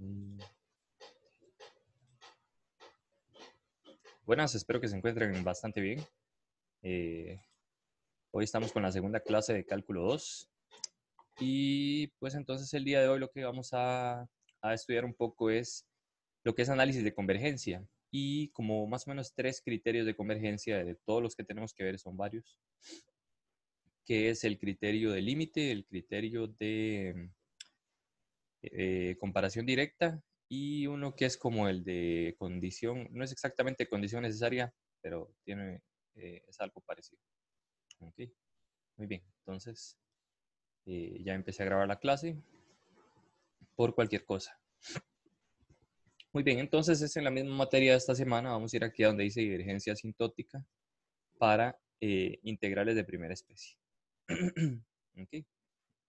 Mm. Buenas, espero que se encuentren bastante bien. Eh, hoy estamos con la segunda clase de cálculo 2 y pues entonces el día de hoy lo que vamos a, a estudiar un poco es lo que es análisis de convergencia y como más o menos tres criterios de convergencia de todos los que tenemos que ver, son varios, que es el criterio de límite, el criterio de eh, comparación directa y uno que es como el de condición, no es exactamente condición necesaria, pero tiene, eh, es algo parecido. Muy bien, entonces eh, ya empecé a grabar la clase por cualquier cosa. Muy bien, entonces es en la misma materia de esta semana, vamos a ir aquí a donde dice divergencia sintótica para integrales de primera especie.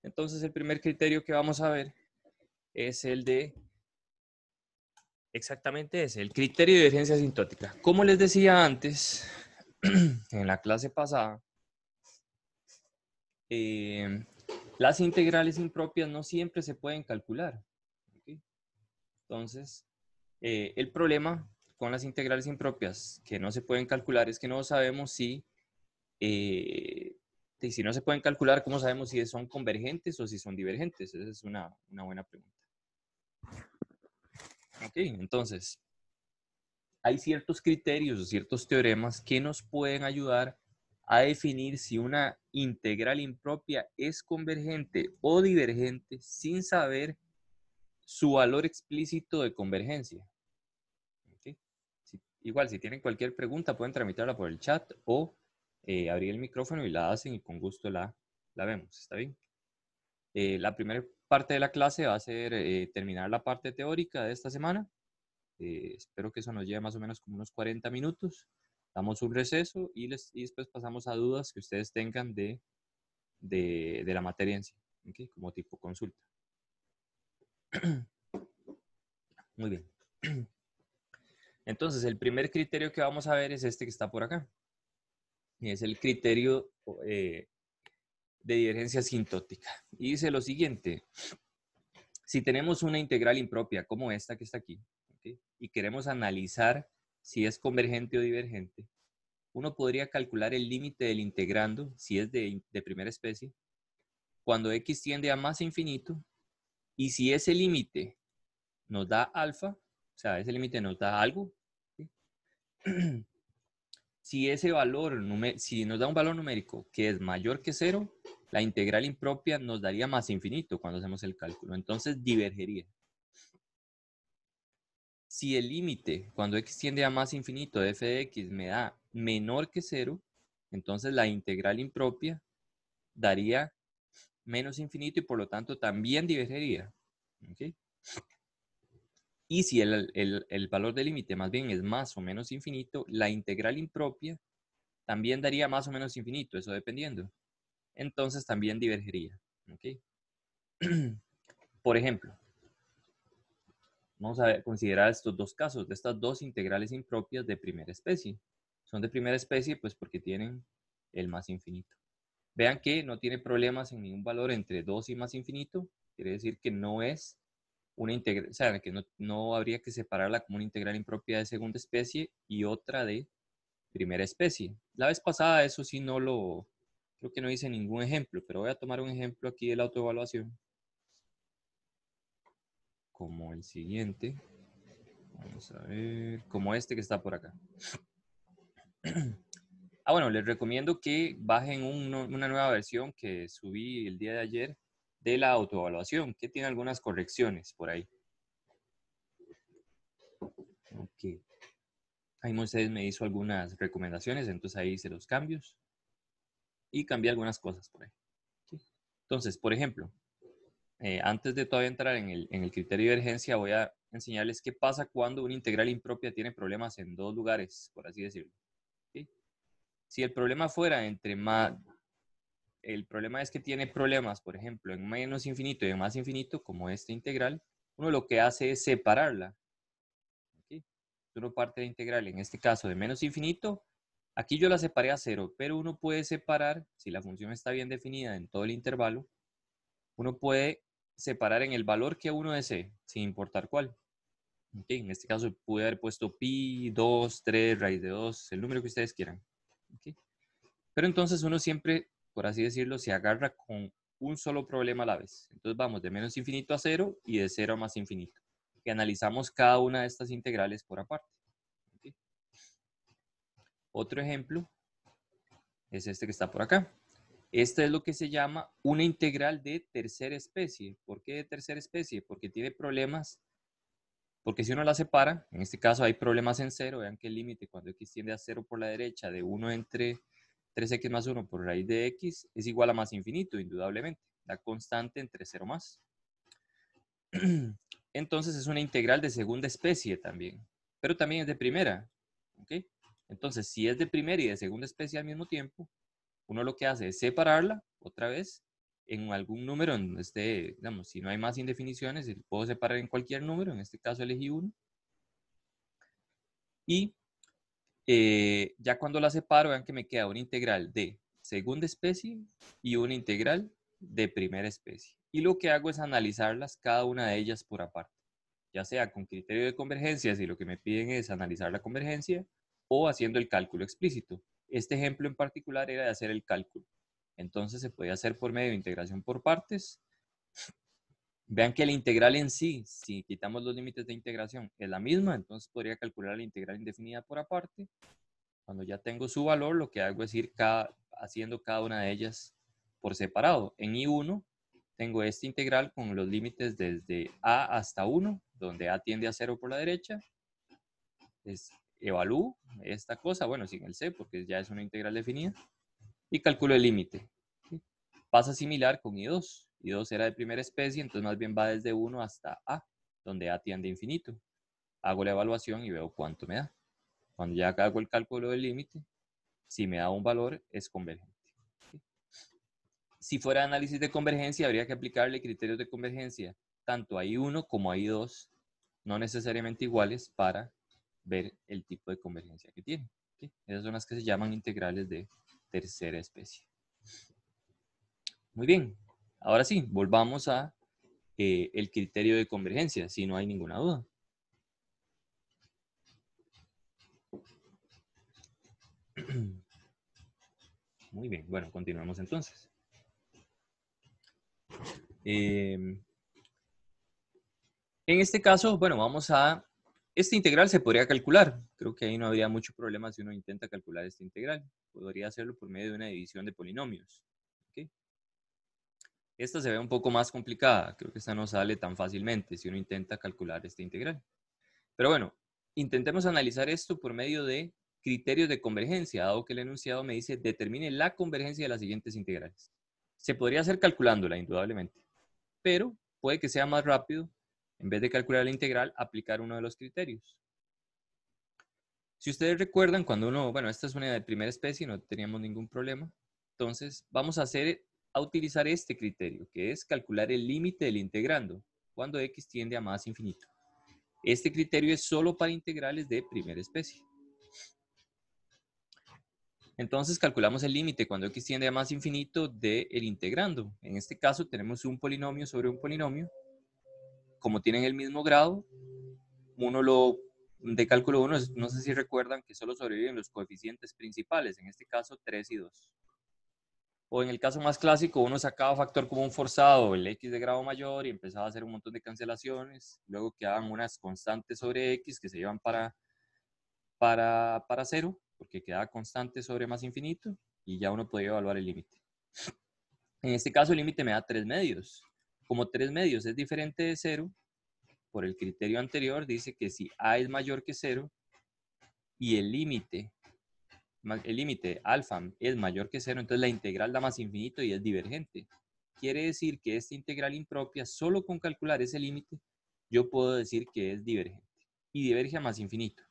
Entonces el primer criterio que vamos a ver es el de Exactamente ese, el criterio de divergencia sintótica. Como les decía antes, en la clase pasada, eh, las integrales impropias no siempre se pueden calcular. Entonces, eh, el problema con las integrales impropias que no se pueden calcular es que no sabemos si, eh, si no se pueden calcular, ¿cómo sabemos si son convergentes o si son divergentes? Esa es una buena pregunta. Ok, entonces, hay ciertos criterios o ciertos teoremas que nos pueden ayudar a definir si una integral impropia es convergente o divergente sin saber su valor explícito de convergencia. igual, si tienen cualquier pregunta, pueden tramitarla por el chat o eh, abrir el micrófono y la hacen y con gusto la vemos. ¿Está bien? Eh, la primera parte de la clase va a ser eh, terminar la parte teórica de esta semana. Eh, espero que eso nos lleve más o menos como unos 40 minutos. Damos un receso y, les, después pasamos a dudas que ustedes tengan de, de, la materia en sí, como tipo consulta. Muy bien. Entonces, el primer criterio que vamos a ver es este que está por acá. Y es el criterio de divergencia sintótica. Y dice lo siguiente, si tenemos una integral impropia como esta que está aquí, y queremos analizar si es convergente o divergente, uno podría calcular el límite del integrando, si es de, primera especie, cuando x tiende a más infinito, y si ese límite nos da alfa, o sea, ese límite nos da algo, si ese valor, si nos da un valor numérico que es mayor que cero, la integral impropia nos daría más infinito cuando hacemos el cálculo. Entonces divergería. Si el límite cuando x tiende a más infinito de f de x me da menor que cero, entonces la integral impropia daría menos infinito y por lo tanto también divergería. ¿Okay? Y si el, valor del límite más bien es más o menos infinito, la integral impropia también daría más o menos infinito, eso dependiendo. Entonces también divergería. Por ejemplo, vamos a considerar estos dos casos, de estas dos integrales impropias de primera especie. Son de primera especie pues porque tienen el más infinito. Vean que no tiene problemas en ningún valor entre 2 y más infinito, quiere decir que no es una integral, o sea, que no, habría que separarla como una integral impropia de segunda especie y otra de primera especie. La vez pasada eso sí no lo, creo que no hice ningún ejemplo, pero voy a tomar un ejemplo aquí de la autoevaluación. Como el siguiente. Vamos a ver, como este que está por acá. Ah, bueno, les recomiendo que bajen una nueva versión que subí el día de ayer de la autoevaluación, que tiene algunas correcciones por ahí. Ok. Ahí Moisés me hizo algunas recomendaciones, entonces ahí hice los cambios y cambié algunas cosas por ahí. Entonces, por ejemplo, eh, antes de todavía entrar en el, criterio de emergencia, voy a enseñarles qué pasa cuando una integral impropia tiene problemas en dos lugares, por así decirlo. Si el problema fuera entre más, el problema es que tiene problemas, por ejemplo, en menos infinito y en más infinito, como esta integral, uno lo que hace es separarla. Uno parte de integral, en este caso de menos infinito, aquí yo la separé a cero, pero uno puede separar, si la función está bien definida en todo el intervalo, uno puede separar en el valor que uno desee, sin importar cuál. En este caso pude haber puesto pi, 2, 3, raíz de 2, el número que ustedes quieran. Pero entonces uno siempre por así decirlo, se agarra con un solo problema a la vez. Entonces vamos de menos infinito a cero y de cero a más infinito. Y analizamos cada una de estas integrales por aparte. Otro ejemplo es este que está por acá. Esta es lo que se llama una integral de tercera especie. ¿Por qué de tercera especie? Porque tiene problemas, porque si uno la separa, en este caso hay problemas en cero, vean que el límite cuando x tiende a cero por la derecha de 1 entre 3x más 1 por raíz de x es igual a más infinito, indudablemente. La constante entre 0 más. Entonces es una integral de segunda especie también. Pero también es de primera. Entonces, si es de primera y de segunda especie al mismo tiempo, uno lo que hace es separarla otra vez en algún número donde esté, digamos, si no hay más indefiniciones, puedo separar en cualquier número, en este caso elegí 1. Y eh, ya cuando la separo, vean que me queda una integral de segunda especie y una integral de primera especie. Y lo que hago es analizarlas cada una de ellas por aparte, ya sea con criterio de convergencia, si lo que me piden es analizar la convergencia, o haciendo el cálculo explícito. Este ejemplo en particular era de hacer el cálculo. Entonces se puede hacer por medio de integración por partes Vean que la integral en sí, si quitamos los límites de integración, es la misma, entonces podría calcular la integral indefinida por aparte. Cuando ya tengo su valor, lo que hago es ir cada, haciendo cada una de ellas por separado. En I1 tengo esta integral con los límites desde A hasta 1, donde A tiende a 0 por la derecha. Es, evalúo esta cosa, bueno, sin el C, porque ya es una integral definida, y calculo el límite. Pasa similar con I2 y 2 era de primera especie, entonces más bien va desde 1 hasta A, donde A tiende a infinito. Hago la evaluación y veo cuánto me da. Cuando ya hago el cálculo del límite, si me da un valor, es convergente. Si fuera análisis de convergencia, habría que aplicarle criterios de convergencia tanto a I1 como a I2, no necesariamente iguales, para ver el tipo de convergencia que tiene. Esas son las que se llaman integrales de tercera especie. Muy bien, Ahora sí, volvamos a eh, el criterio de convergencia, si no hay ninguna duda. Muy bien, bueno, continuamos entonces. Em, en este caso, bueno, vamos a... Esta integral se podría calcular. Creo que ahí no habría mucho problema si uno intenta calcular esta integral. Podría hacerlo por medio de una división de polinomios. Esta se ve un poco más complicada, creo que esta no sale tan fácilmente si uno intenta calcular esta integral. Pero bueno, intentemos analizar esto por medio de criterios de convergencia, dado que el enunciado me dice determine la convergencia de las siguientes integrales. Se podría hacer calculándola, indudablemente, pero puede que sea más rápido, en vez de calcular la integral, aplicar uno de los criterios. Si ustedes recuerdan, cuando uno, bueno, esta es una de primera especie, no teníamos ningún problema. Entonces, vamos a hacer a utilizar este criterio, que es calcular el límite del integrando cuando x tiende a más infinito. Este criterio es solo para integrales de primera especie. Entonces calculamos el límite cuando x tiende a más infinito del el integrando. En este caso tenemos un polinomio sobre un polinomio. Como tienen el mismo grado, uno lo de cálculo 1, no sé si recuerdan que solo sobreviven los coeficientes principales, en este caso 3 y 2 o en el caso más clásico, uno sacaba factor como un forzado, el X de grado mayor y empezaba a hacer un montón de cancelaciones, luego quedaban unas constantes sobre X que se llevan para, para, para cero, porque quedaba constante sobre más infinito y ya uno podía evaluar el límite. En este caso el límite me da tres medios. Como tres medios es diferente de cero, por el criterio anterior dice que si A es mayor que cero y el límite el límite alfa es mayor que cero, entonces la integral da más infinito y es divergente. Quiere decir que esta integral impropia, solo con calcular ese límite, yo puedo decir que es divergente. Y diverge a más infinito,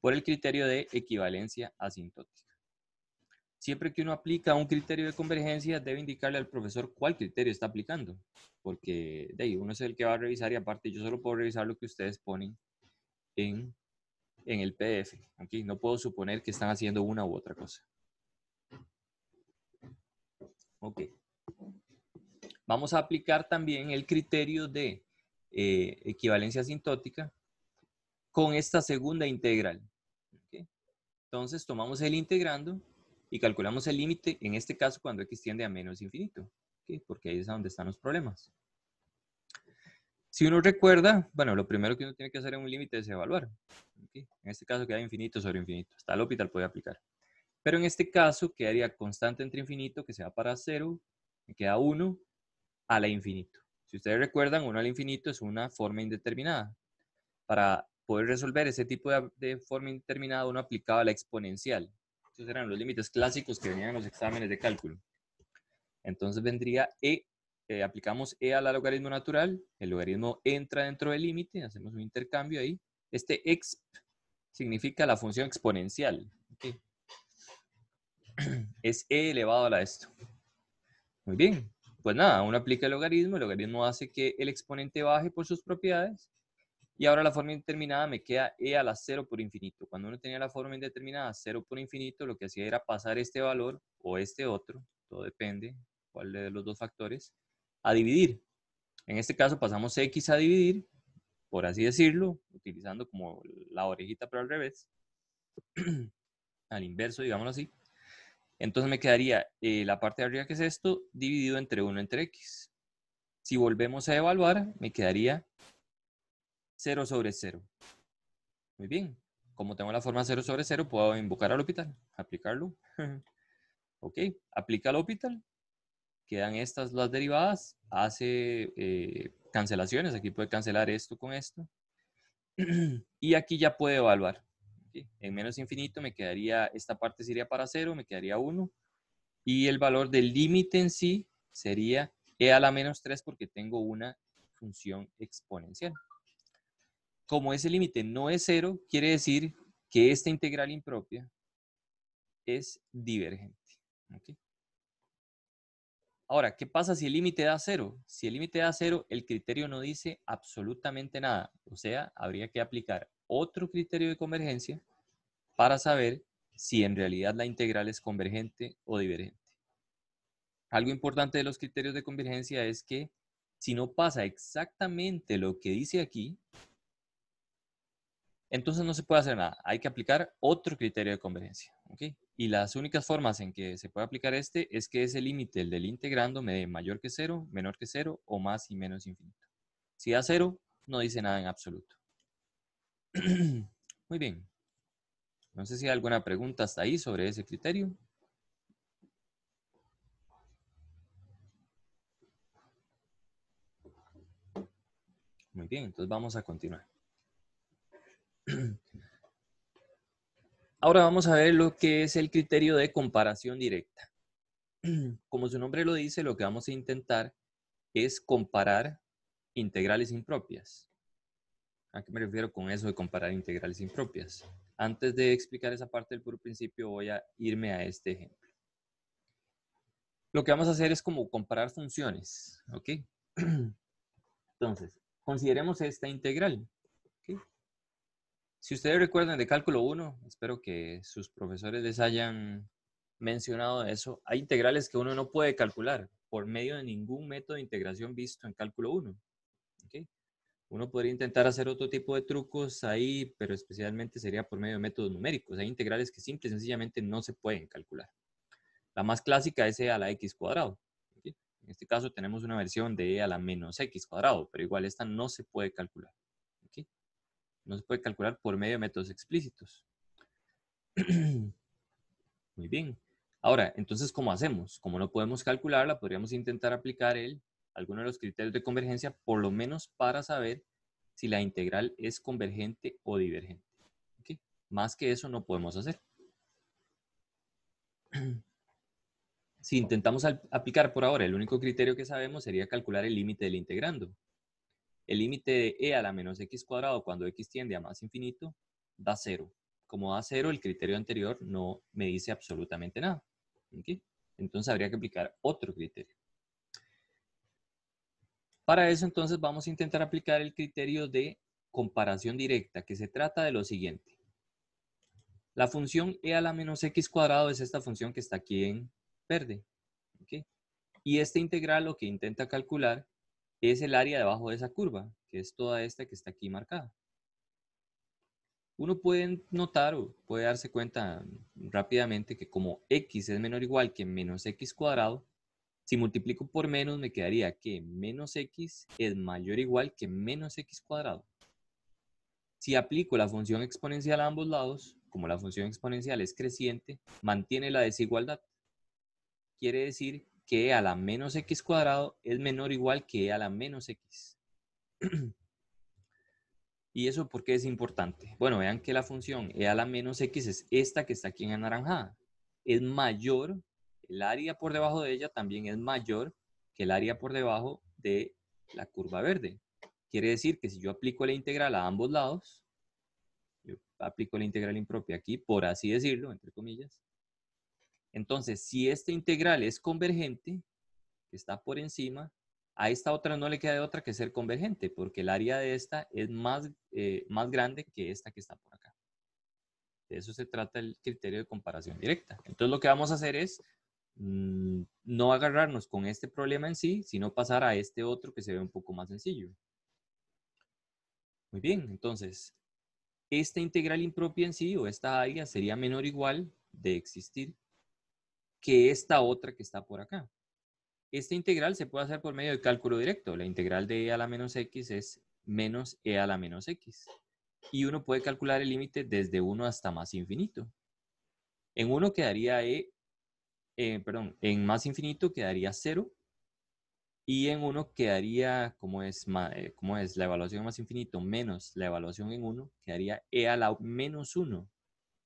por el criterio de equivalencia asintótica. Siempre que uno aplica un criterio de convergencia, debe indicarle al profesor cuál criterio está aplicando, porque de ahí uno es el que va a revisar y aparte yo solo puedo revisar lo que ustedes ponen en en el PDF. Aquí no puedo suponer que están haciendo una u otra cosa. Ok. Vamos a aplicar también el criterio de eh, equivalencia sintótica con esta segunda integral. Entonces tomamos el integrando y calculamos el límite, en este caso cuando x tiende a menos infinito, porque ahí es donde están los problemas. Si uno recuerda, bueno, lo primero que uno tiene que hacer en un límite es evaluar. En este caso queda infinito sobre infinito. Hasta el hospital puede aplicar. Pero en este caso quedaría constante entre infinito, que se va para cero, y queda 1 a la infinito. Si ustedes recuerdan, 1 al infinito es una forma indeterminada. Para poder resolver ese tipo de, de, forma indeterminada, uno aplicaba la exponencial. Esos eran los límites clásicos que venían en los exámenes de cálculo. Entonces vendría e eh, aplicamos e al logaritmo natural, el logaritmo entra dentro del límite, hacemos un intercambio ahí. Este exp significa la función exponencial. Es e elevado a la esto. Muy bien, pues nada, uno aplica el logaritmo, el logaritmo hace que el exponente baje por sus propiedades, y ahora la forma indeterminada me queda e a la 0 por infinito. Cuando uno tenía la forma indeterminada 0 por infinito, lo que hacía era pasar este valor o este otro, todo depende cuál de los dos factores, dividir. En este caso pasamos X a dividir, por así decirlo, utilizando como la orejita pero al revés, al inverso, digámoslo así. Entonces me quedaría eh, la parte de arriba que es esto, dividido entre 1 entre X. Si volvemos a evaluar, me quedaría 0 sobre 0. Muy bien. Como tengo la forma 0 sobre 0, puedo invocar al hospital, aplicarlo. ok, aplica al hospital quedan estas las derivadas, hace eh, cancelaciones, aquí puede cancelar esto con esto, y aquí ya puede evaluar. En menos infinito me quedaría, esta parte sería para 0, me quedaría 1, y el valor del límite en sí sería e a la menos 3 porque tengo una función exponencial. Como ese límite no es 0, quiere decir que esta integral impropia es divergente. ¿okay? Ahora, ¿qué pasa si el límite da cero? Si el límite da cero, el criterio no dice absolutamente nada. O sea, habría que aplicar otro criterio de convergencia para saber si en realidad la integral es convergente o divergente. Algo importante de los criterios de convergencia es que si no pasa exactamente lo que dice aquí, entonces no se puede hacer nada. Hay que aplicar otro criterio de convergencia. Y las únicas formas en que se puede aplicar este es que ese límite, el del integrando, me dé mayor que cero, menor que cero o más y menos infinito. Si da cero, no dice nada en absoluto. Muy bien. No sé si hay alguna pregunta hasta ahí sobre ese criterio. Muy bien, entonces vamos a continuar. Ahora vamos a ver lo que es el criterio de comparación directa. Como su nombre lo dice, lo que vamos a intentar es comparar integrales impropias. ¿A qué me refiero con eso de comparar integrales impropias? Antes de explicar esa parte del principio, voy a irme a este ejemplo. Lo que vamos a hacer es como comparar funciones, ¿ok? Entonces, consideremos esta integral. Si ustedes recuerdan de cálculo 1, espero que sus profesores les hayan mencionado eso, hay integrales que uno no puede calcular por medio de ningún método de integración visto en cálculo 1. Uno podría intentar hacer otro tipo de trucos ahí, pero especialmente sería por medio de métodos numéricos. Hay integrales que simple y sencillamente no se pueden calcular. La más clásica es e a la x cuadrado. En este caso tenemos una versión de e a la menos x cuadrado, pero igual esta no se puede calcular no se puede calcular por medio de métodos explícitos. Muy bien. Ahora, entonces, ¿cómo hacemos? Como no podemos calcularla, podríamos intentar aplicar el, alguno de los criterios de convergencia, por lo menos para saber si la integral es convergente o divergente. Más que eso no podemos hacer. Si intentamos aplicar por ahora, el único criterio que sabemos sería calcular el límite del integrando el límite de e a la menos x cuadrado cuando x tiende a más infinito da cero. Como da cero, el criterio anterior no me dice absolutamente nada. Entonces habría que aplicar otro criterio. Para eso entonces vamos a intentar aplicar el criterio de comparación directa, que se trata de lo siguiente. La función e a la menos x cuadrado es esta función que está aquí en verde. Y este integral lo que intenta calcular es el área debajo de esa curva, que es toda esta que está aquí marcada. Uno puede notar o puede darse cuenta rápidamente que como x es menor o igual que menos x cuadrado, si multiplico por menos me quedaría que menos x es mayor o igual que menos x cuadrado. Si aplico la función exponencial a ambos lados, como la función exponencial es creciente, mantiene la desigualdad. Quiere decir que a la menos x cuadrado es menor o igual que a la menos x. ¿Y eso por qué es importante? Bueno, vean que la función e a la menos x es esta que está aquí en anaranjada. Es mayor, el área por debajo de ella también es mayor que el área por debajo de la curva verde. Quiere decir que si yo aplico la integral a ambos lados, yo aplico la integral impropia aquí, por así decirlo, entre comillas, entonces, si esta integral es convergente, que está por encima, a esta otra no le queda de otra que ser convergente, porque el área de esta es más, eh, más grande que esta que está por acá. De eso se trata el criterio de comparación directa. Entonces, lo que vamos a hacer es mm, no agarrarnos con este problema en sí, sino pasar a este otro que se ve un poco más sencillo. Muy bien, entonces, esta integral impropia en sí o esta área sería menor o igual de existir que esta otra que está por acá. Esta integral se puede hacer por medio de cálculo directo. La integral de e a la menos x es menos e a la menos x. Y uno puede calcular el límite desde 1 hasta más infinito. En 1 quedaría e, eh, perdón, en más infinito quedaría 0. Y en 1 quedaría, como es, eh, es la evaluación más infinito menos la evaluación en 1, quedaría e a la menos 1.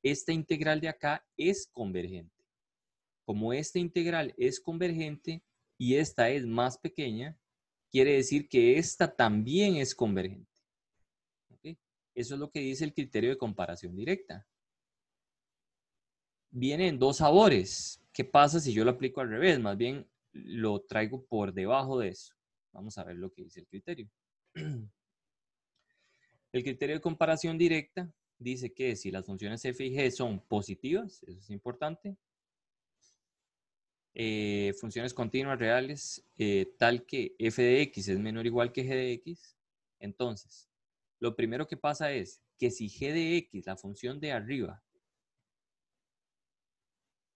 Esta integral de acá es convergente como esta integral es convergente y esta es más pequeña, quiere decir que esta también es convergente. Eso es lo que dice el criterio de comparación directa. Viene en dos sabores. ¿Qué pasa si yo lo aplico al revés? Más bien lo traigo por debajo de eso. Vamos a ver lo que dice el criterio. El criterio de comparación directa dice que si las funciones f y g son positivas, eso es importante, eh, funciones continuas reales eh, tal que f de x es menor o igual que g de x, entonces lo primero que pasa es que si g de x, la función de arriba,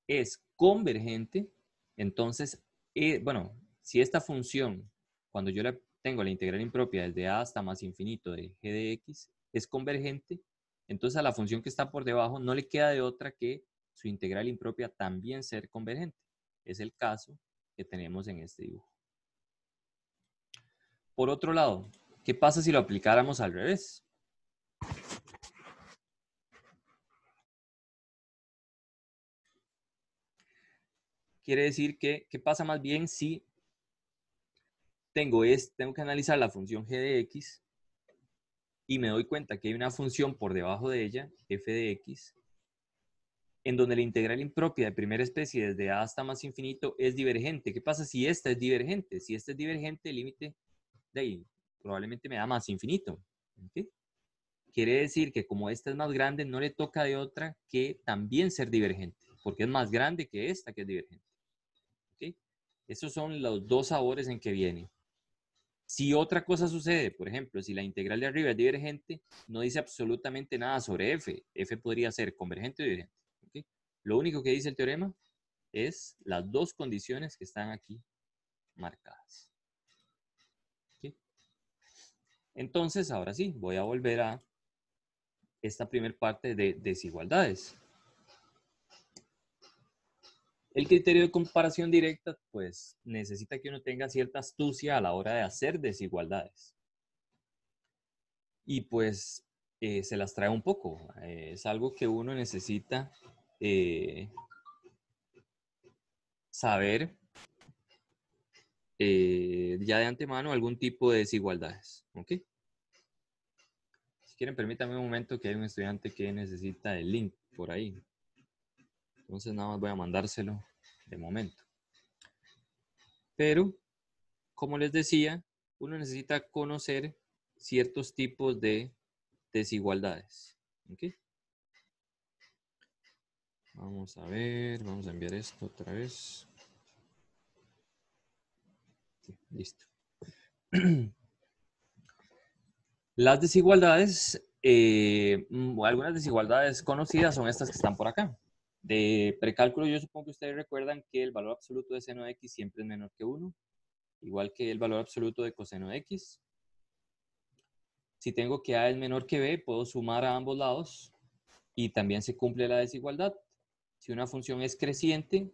es convergente, entonces, eh, bueno, si esta función, cuando yo le tengo la integral impropia desde a hasta más infinito de g de x, es convergente, entonces a la función que está por debajo no le queda de otra que su integral impropia también ser convergente. Es el caso que tenemos en este dibujo. Por otro lado, ¿qué pasa si lo aplicáramos al revés? Quiere decir que, ¿qué pasa más bien si tengo, es, tengo que analizar la función g de x y me doy cuenta que hay una función por debajo de ella, f de x, en donde la integral impropia de primera especie desde a hasta más infinito es divergente. ¿Qué pasa si esta es divergente? Si esta es divergente, el límite de ahí probablemente me da más infinito. Quiere decir que como esta es más grande, no le toca de otra que también ser divergente, porque es más grande que esta que es divergente. Esos son los dos sabores en que viene. Si otra cosa sucede, por ejemplo, si la integral de arriba es divergente, no dice absolutamente nada sobre f. f podría ser convergente o divergente. Lo único que dice el teorema es las dos condiciones que están aquí marcadas. Entonces, ahora sí, voy a volver a esta primer parte de desigualdades. El criterio de comparación directa, pues, necesita que uno tenga cierta astucia a la hora de hacer desigualdades. Y pues, eh, se las trae un poco. Eh, es algo que uno necesita eh, saber eh, ya de antemano algún tipo de desigualdades. ¿Ok? Si quieren, permítanme un momento que hay un estudiante que necesita el link por ahí. Entonces nada más voy a mandárselo de momento. Pero, como les decía, uno necesita conocer ciertos tipos de desigualdades. ¿okay? Vamos a ver, vamos a enviar esto otra vez. listo. Las desigualdades, eh, mm, algunas desigualdades conocidas son estas que están por acá. De precálculo, yo supongo que ustedes recuerdan que el valor absoluto de seno de x siempre es menor que 1, igual que el valor absoluto de coseno de x. Si tengo que A es menor que B, puedo sumar a ambos lados y también se cumple la desigualdad. Si una función es creciente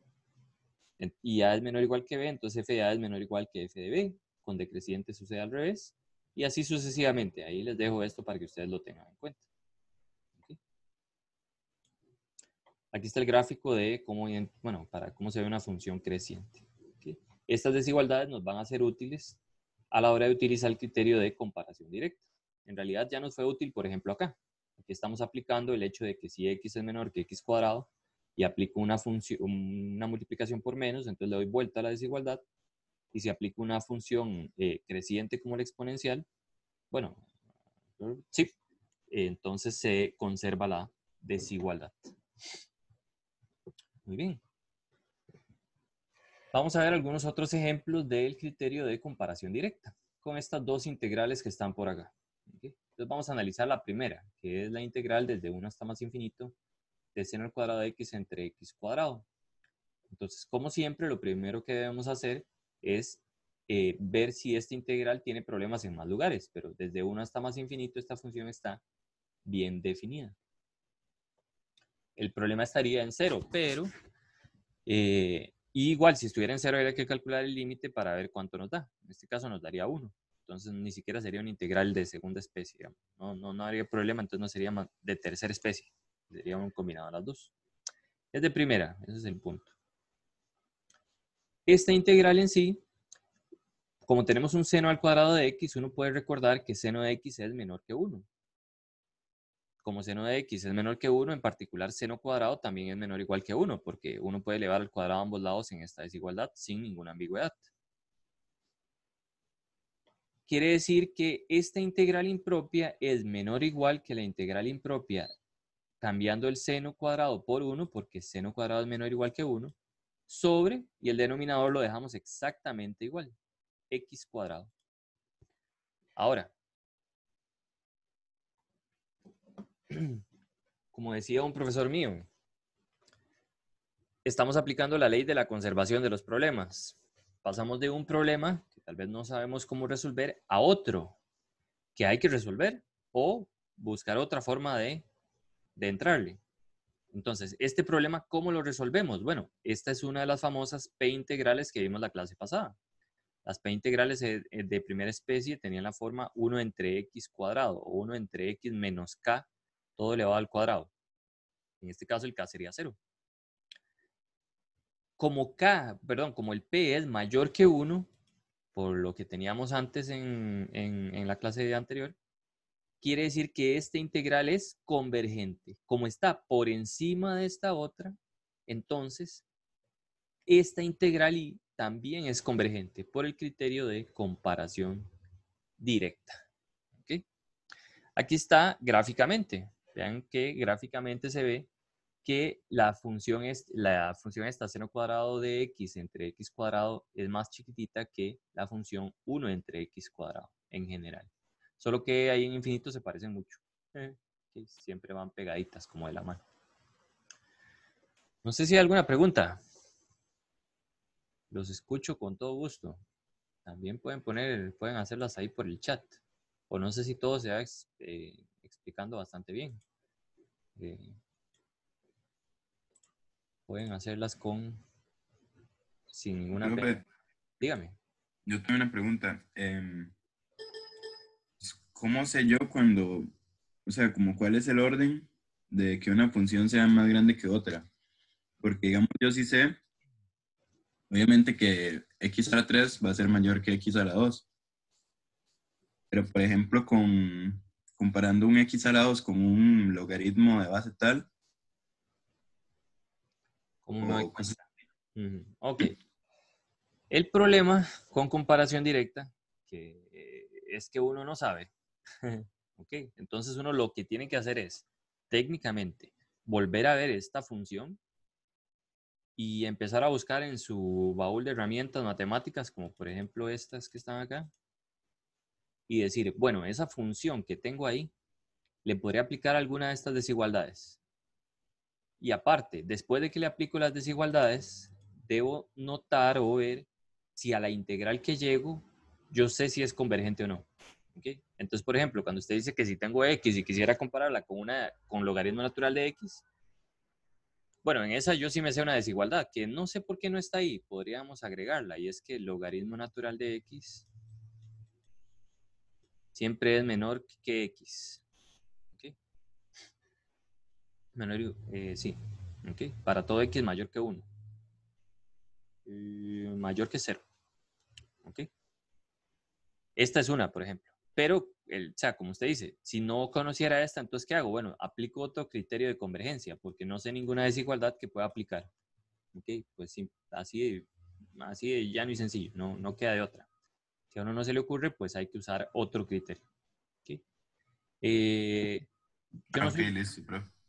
y A es menor o igual que B, entonces f de A es menor o igual que f de B. Con decreciente sucede al revés. Y así sucesivamente. Ahí les dejo esto para que ustedes lo tengan en cuenta. Aquí está el gráfico de cómo, bueno, para cómo se ve una función creciente. Estas desigualdades nos van a ser útiles a la hora de utilizar el criterio de comparación directa. En realidad ya nos fue útil, por ejemplo, acá. Aquí estamos aplicando el hecho de que si x es menor que x cuadrado, y aplico una, función, una multiplicación por menos, entonces le doy vuelta a la desigualdad, y si aplico una función eh, creciente como la exponencial, bueno, sí, entonces se conserva la desigualdad. Muy bien. Vamos a ver algunos otros ejemplos del criterio de comparación directa con estas dos integrales que están por acá. Entonces vamos a analizar la primera, que es la integral desde 1 hasta más infinito de seno al cuadrado de x entre x cuadrado. Entonces, como siempre, lo primero que debemos hacer es eh, ver si esta integral tiene problemas en más lugares, pero desde 1 hasta más infinito esta función está bien definida. El problema estaría en 0, pero eh, igual si estuviera en 0 habría que calcular el límite para ver cuánto nos da. En este caso nos daría 1. Entonces ni siquiera sería un integral de segunda especie. No, no, no habría problema, entonces no sería de tercera especie. Sería un combinado las dos. Es de primera, ese es el punto. Esta integral en sí, como tenemos un seno al cuadrado de x, uno puede recordar que seno de x es menor que 1. Como seno de x es menor que 1, en particular seno cuadrado también es menor o igual que 1, porque uno puede elevar al cuadrado ambos lados en esta desigualdad sin ninguna ambigüedad. Quiere decir que esta integral impropia es menor o igual que la integral impropia cambiando el seno cuadrado por 1, porque seno cuadrado es menor o igual que 1, sobre, y el denominador lo dejamos exactamente igual, x cuadrado. Ahora, como decía un profesor mío, estamos aplicando la ley de la conservación de los problemas. Pasamos de un problema que tal vez no sabemos cómo resolver a otro que hay que resolver o buscar otra forma de de entrarle. Entonces, este problema, ¿cómo lo resolvemos? Bueno, esta es una de las famosas P integrales que vimos la clase pasada. Las P integrales eh, eh, de primera especie tenían la forma 1 entre x cuadrado o 1 entre x menos k, todo elevado al cuadrado. En este caso el k sería 0. Como k, perdón, como el p es mayor que 1, por lo que teníamos antes en, en la clase de anterior, quiere decir que esta integral es convergente. Como está por encima de esta otra, entonces esta integral y también es convergente por el criterio de comparación directa. Aquí está gráficamente. Vean que gráficamente se ve que la función, es, la función está seno cuadrado de x entre x cuadrado es más chiquitita que la función 1 entre x cuadrado en general. Solo que ahí en infinito se parecen mucho. Eh. siempre van pegaditas como de la mano. No sé si hay alguna pregunta. Los escucho con todo gusto. También pueden poner, pueden hacerlas ahí por el chat. O no sé si todo se va eh, explicando bastante bien. Eh, pueden hacerlas con sin ninguna. Dígame. Yo tengo una pregunta. Em, ¿cómo sé yo cuando, o sea, como cuál es el orden de que una función sea más grande que otra? Porque, digamos, yo sí sé, obviamente que x a la 3 va a ser mayor que x a la 2. Pero, por ejemplo, con, comparando un x a la 2 con un logaritmo de base tal. Como no Ok. El problema con comparación directa, que eh, es que uno no sabe ok, entonces uno lo que tiene que hacer es técnicamente volver a ver esta función y empezar a buscar en su baúl de herramientas matemáticas, como por ejemplo estas que están acá, y decir, bueno, esa función que tengo ahí, le podría aplicar alguna de estas desigualdades. Y aparte, después de que le aplico las desigualdades, debo notar o ver si a la integral que llego, yo sé si es convergente o no. Entonces, por ejemplo, cuando usted dice que si tengo x y quisiera compararla con, una, con logaritmo natural de x, bueno, en esa yo sí me sé una desigualdad, que no sé por qué no está ahí, podríamos agregarla, y es que el logaritmo natural de x siempre es menor que x. ¿okay? Menor, eh, sí, ¿okay? para todo x mayor que 1. Eh, mayor que 0. Esta es una, por ejemplo. Pero, el, o sea, como usted dice, si no conociera esta, entonces, ¿qué hago? Bueno, aplico otro criterio de convergencia, porque no sé ninguna desigualdad que pueda aplicar. Ok, pues sí, así, así de llano y sencillo, no, no queda de otra. Si a uno no se le ocurre, pues hay que usar otro criterio. Okay. Eh, yo, no soy,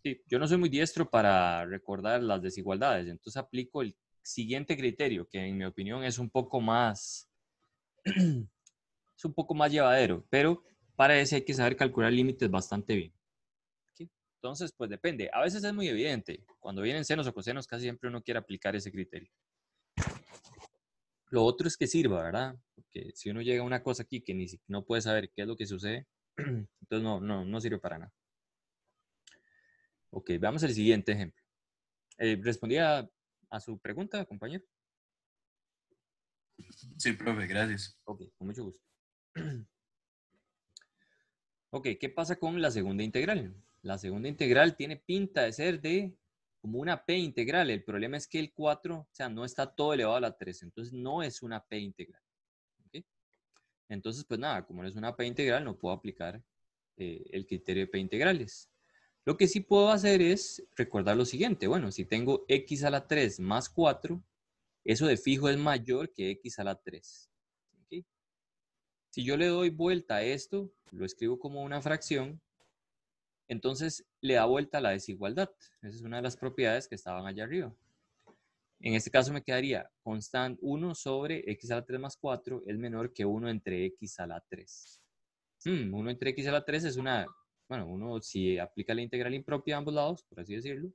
sí, yo no soy muy diestro para recordar las desigualdades, entonces aplico el siguiente criterio, que en mi opinión es un poco más un poco más llevadero, pero para eso hay que saber calcular límites bastante bien. Entonces, pues depende. A veces es muy evidente. Cuando vienen senos o cosenos, casi siempre uno quiere aplicar ese criterio. Lo otro es que sirva, ¿verdad? Porque si uno llega a una cosa aquí que ni, no puede saber qué es lo que sucede, entonces no, no, no sirve para nada. Ok, veamos el siguiente ejemplo. Eh, ¿Respondía a su pregunta, compañero? Sí, profe, gracias. Ok, con mucho gusto. ok, ¿qué pasa con la segunda integral? La segunda integral tiene pinta de ser de como una P integral. El problema es que el 4, o sea, no está todo elevado a la 3, entonces no es una P integral. Entonces, pues nada, como no es una P integral, no puedo aplicar eh, el criterio de P integrales. Lo que sí puedo hacer es recordar lo siguiente. Bueno, si tengo x a la 3 más 4, eso de fijo es mayor que x a la 3. Si yo le doy vuelta a esto, lo escribo como una fracción, entonces le da vuelta a la desigualdad. Esa es una de las propiedades que estaban allá arriba. En este caso me quedaría constant 1 sobre x a la 3 más 4 es menor que 1 entre x a la 3. 1 hmm, entre x a la 3 es una, bueno, uno si aplica la integral impropia a ambos lados, por así decirlo,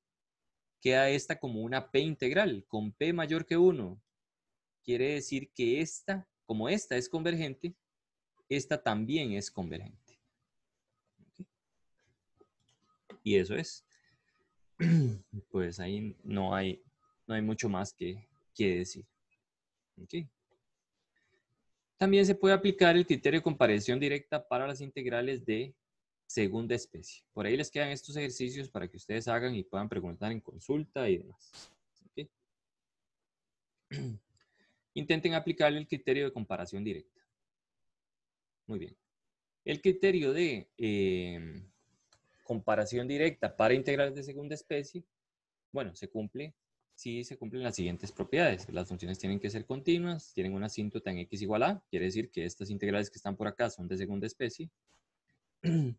queda esta como una p integral con p mayor que 1. Quiere decir que esta, como esta es convergente, esta también es convergente. Y eso es. Pues ahí no hay, no hay mucho más que, decir. También se puede aplicar el criterio de comparación directa para las integrales de segunda especie. Por ahí les quedan estos ejercicios para que ustedes hagan y puedan preguntar en consulta y demás. Intenten aplicar el criterio de comparación directa. Muy bien. El criterio de eh, comparación directa para integrales de segunda especie, bueno, se cumple si se cumplen las siguientes propiedades. Las funciones tienen que ser continuas, tienen una asíntota en x igual a, quiere decir que estas integrales que están por acá son de segunda especie.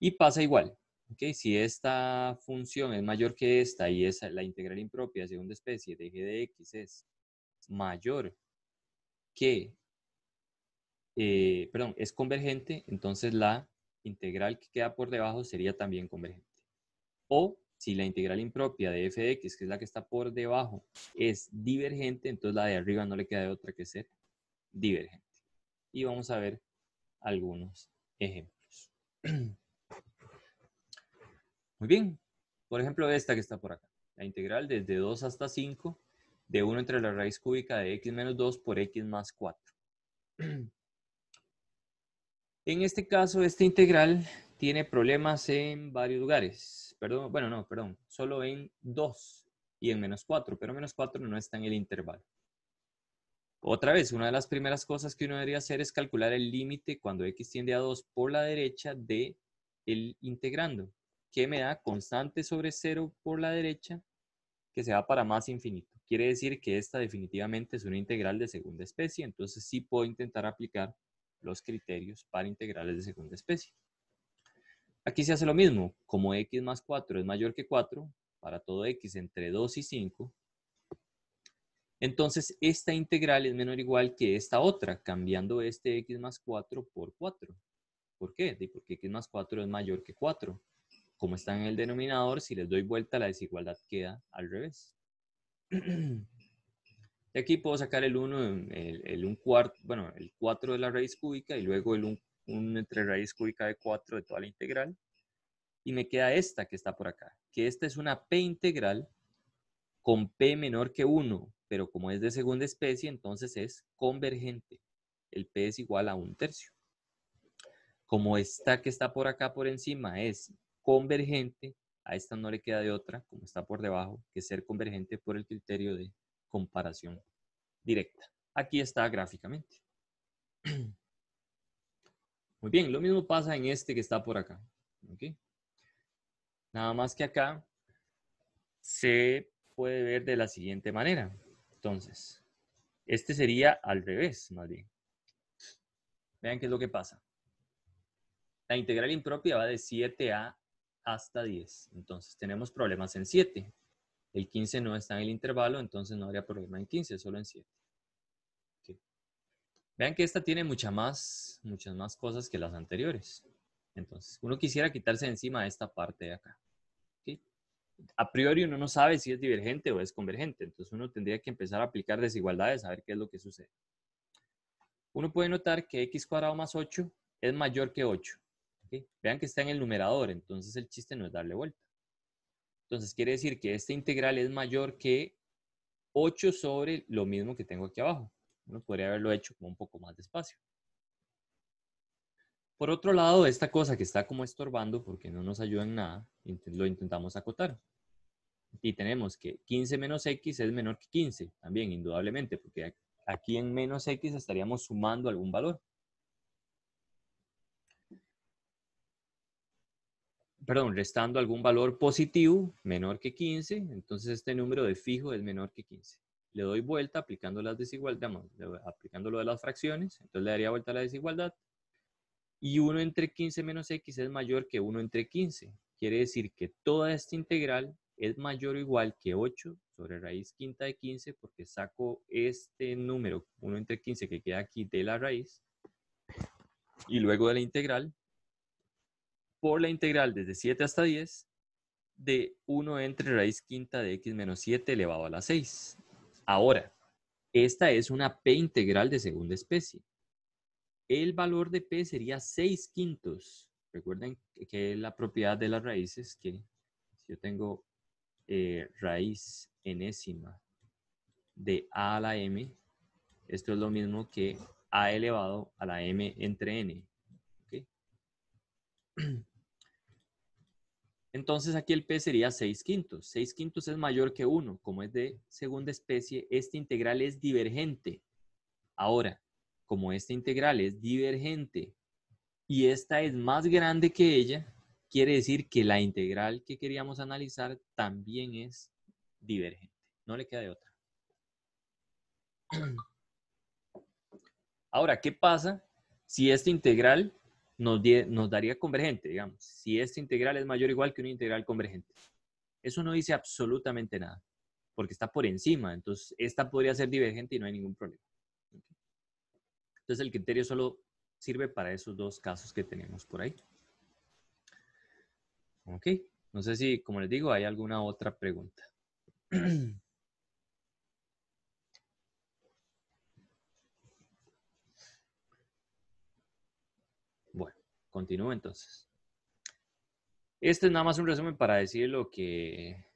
Y pasa igual. ¿ok? Si esta función es mayor que esta y es la integral impropia de segunda especie de g de x es mayor que eh, perdón, es convergente, entonces la integral que queda por debajo sería también convergente. O si la integral impropia de f(x) que es la que está por debajo, es divergente, entonces la de arriba no le queda de otra que ser divergente. Y vamos a ver algunos ejemplos. Muy bien. Por ejemplo, esta que está por acá. La integral desde 2 hasta 5 de 1 entre la raíz cúbica de x menos 2 por x más 4. En este caso, esta integral tiene problemas en varios lugares. Perdón, bueno, no, perdón, solo en 2 y en menos 4, pero menos 4 no está en el intervalo. Otra vez, una de las primeras cosas que uno debería hacer es calcular el límite cuando x tiende a 2 por la derecha de el integrando, que me da constante sobre 0 por la derecha, que se va para más infinito. Quiere decir que esta definitivamente es una integral de segunda especie, entonces sí puedo intentar aplicar los criterios para integrales de segunda especie. Aquí se hace lo mismo, como x más 4 es mayor que 4, para todo x entre 2 y 5, entonces esta integral es menor o igual que esta otra, cambiando este x más 4 por 4. ¿Por qué? Porque x más 4 es mayor que 4. Como está en el denominador, si les doy vuelta, la desigualdad queda al revés. Y aquí puedo sacar el 1, el, el un cuarto, bueno, el 4 de la raíz cúbica y luego el 1, 1 entre raíz cúbica de 4 de toda la integral. Y me queda esta que está por acá, que esta es una P integral con P menor que 1, pero como es de segunda especie, entonces es convergente. El P es igual a un tercio. Como esta que está por acá por encima es convergente, a esta no le queda de otra, como está por debajo, que ser convergente por el criterio de comparación directa. Aquí está gráficamente. Muy bien, lo mismo pasa en este que está por acá. Nada más que acá se puede ver de la siguiente manera. Entonces, este sería al revés, más bien. Vean qué es lo que pasa. La integral impropia va de 7 a hasta 10. Entonces tenemos problemas en 7. El 15 no está en el intervalo, entonces no habría problema en 15, solo en 7. Vean que esta tiene mucha más, muchas más cosas que las anteriores. Entonces, uno quisiera quitarse de esta parte de acá. A priori uno no sabe si es divergente o es convergente, entonces uno tendría que empezar a aplicar desigualdades a ver qué es lo que sucede. Uno puede notar que x cuadrado más 8 es mayor que 8. Vean que está en el numerador, entonces el chiste no es darle vuelta. Entonces quiere decir que esta integral es mayor que 8 sobre lo mismo que tengo aquí abajo. Uno podría haberlo hecho con un poco más despacio. Por otro lado, esta cosa que está como estorbando porque no nos ayuda en nada, lo intentamos acotar. Y tenemos que 15 menos x es menor que 15, también indudablemente, porque aquí en menos x estaríamos sumando algún valor. perdón, restando algún valor positivo menor que 15, entonces este número de fijo es menor que 15. Le doy vuelta aplicando las desigualdades, aplicando lo de las fracciones, entonces le daría vuelta a la desigualdad. Y 1 entre 15 menos x es mayor que 1 entre 15. Quiere decir que toda esta integral es mayor o igual que 8 sobre raíz quinta de 15, porque saco este número, 1 entre 15, que queda aquí de la raíz, y luego de la integral, por la integral desde 7 hasta 10 de 1 entre raíz quinta de x menos 7 elevado a la 6. Ahora, esta es una P integral de segunda especie. El valor de P sería 6 quintos. Recuerden que la propiedad de las raíces que si yo tengo eh, raíz enésima de a a la m, esto es lo mismo que a elevado a la m entre n. Entonces aquí el P sería 6 quintos. 6 quintos es mayor que 1. Como es de segunda especie, esta integral es divergente. Ahora, como esta integral es divergente y esta es más grande que ella, quiere decir que la integral que queríamos analizar también es divergente. No le queda de otra. Ahora, ¿qué pasa si esta integral nos, daría convergente, digamos, si esta integral es mayor o igual que una integral convergente. Eso no dice absolutamente nada, porque está por encima, entonces esta podría ser divergente y no hay ningún problema. Entonces el criterio solo sirve para esos dos casos que tenemos por ahí. Ok, no sé si, como les digo, hay alguna otra pregunta. Continúo entonces. Este es nada más un resumen para decir lo que,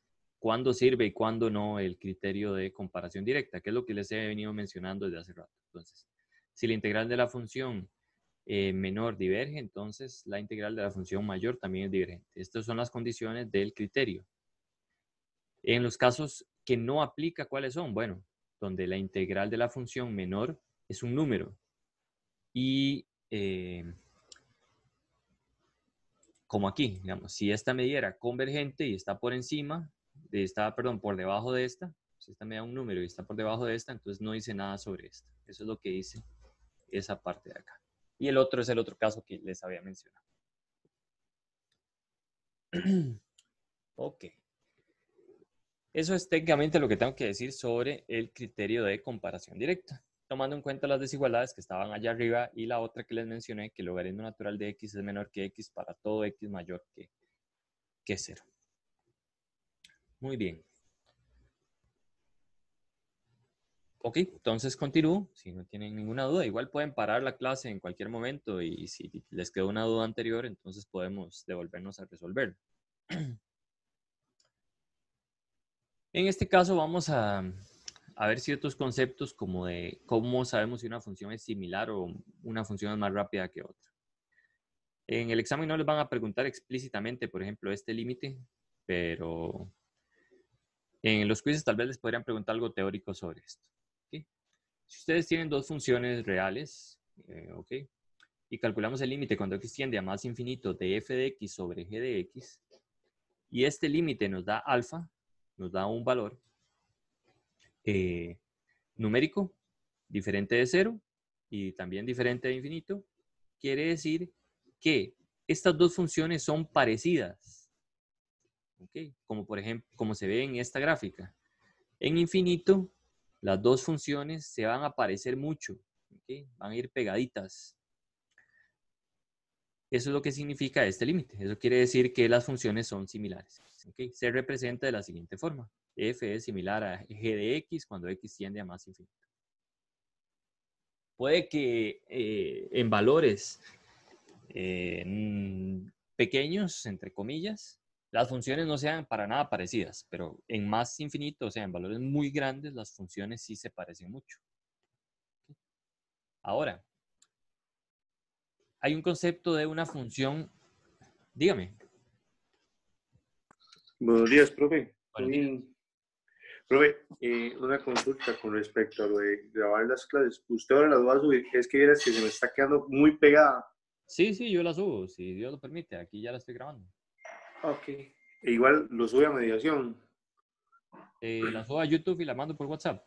cuándo sirve y cuándo no el criterio de comparación directa, que es lo que les he venido mencionando desde hace rato. Entonces, si la integral de la función eh, menor diverge, entonces la integral de la función mayor también es divergente. Estas son las condiciones del criterio. En los casos que no aplica, ¿cuáles son? Bueno, donde la integral de la función menor es un número y eh, como aquí, digamos, si esta medida era convergente y está por encima, de esta, perdón, por debajo de esta, si esta me da un número y está por debajo de esta, entonces no dice nada sobre esta. Eso es lo que dice esa parte de acá. Y el otro es el otro caso que les había mencionado. ok. Eso es técnicamente lo que tengo que decir sobre el criterio de comparación directa tomando en cuenta las desigualdades que estaban allá arriba y la otra que les mencioné, que el logaritmo natural de x es menor que x para todo x mayor que, que 0. Muy bien. Ok, entonces continúo. Si no tienen ninguna duda, igual pueden parar la clase en cualquier momento y si les quedó una duda anterior, entonces podemos devolvernos a resolver. En este caso vamos a a ver ciertos conceptos como de cómo sabemos si una función es similar o una función es más rápida que otra. En el examen no les van a preguntar explícitamente, por ejemplo, este límite, pero en los quizzes tal vez les podrían preguntar algo teórico sobre esto. Si ustedes tienen dos funciones reales, eh, y calculamos el límite cuando x tiende a más infinito de f de x sobre g de x, y este límite nos da alfa, nos da un valor, eh, numérico, diferente de cero y también diferente de infinito, quiere decir que estas dos funciones son parecidas. Como por ejemplo, como se ve en esta gráfica. En infinito, las dos funciones se van a parecer mucho, van a ir pegaditas. Eso es lo que significa este límite. Eso quiere decir que las funciones son similares. Se representa de la siguiente forma f es similar a g de x cuando x tiende a más infinito. Puede que eh, en valores eh, pequeños, entre comillas, las funciones no sean para nada parecidas, pero en más infinito, o sea, en valores muy grandes, las funciones sí se parecen mucho. Ahora, hay un concepto de una función, dígame. Buenos días, profe. Profe, eh, una consulta con respecto a lo de grabar las clases. Usted ahora las va a subir. Es que que se me está quedando muy pegada. Sí, sí, yo la subo, si Dios lo permite. Aquí ya la estoy grabando. Ok. E igual lo sube a mediación. Eh, la subo a YouTube y la mando por WhatsApp.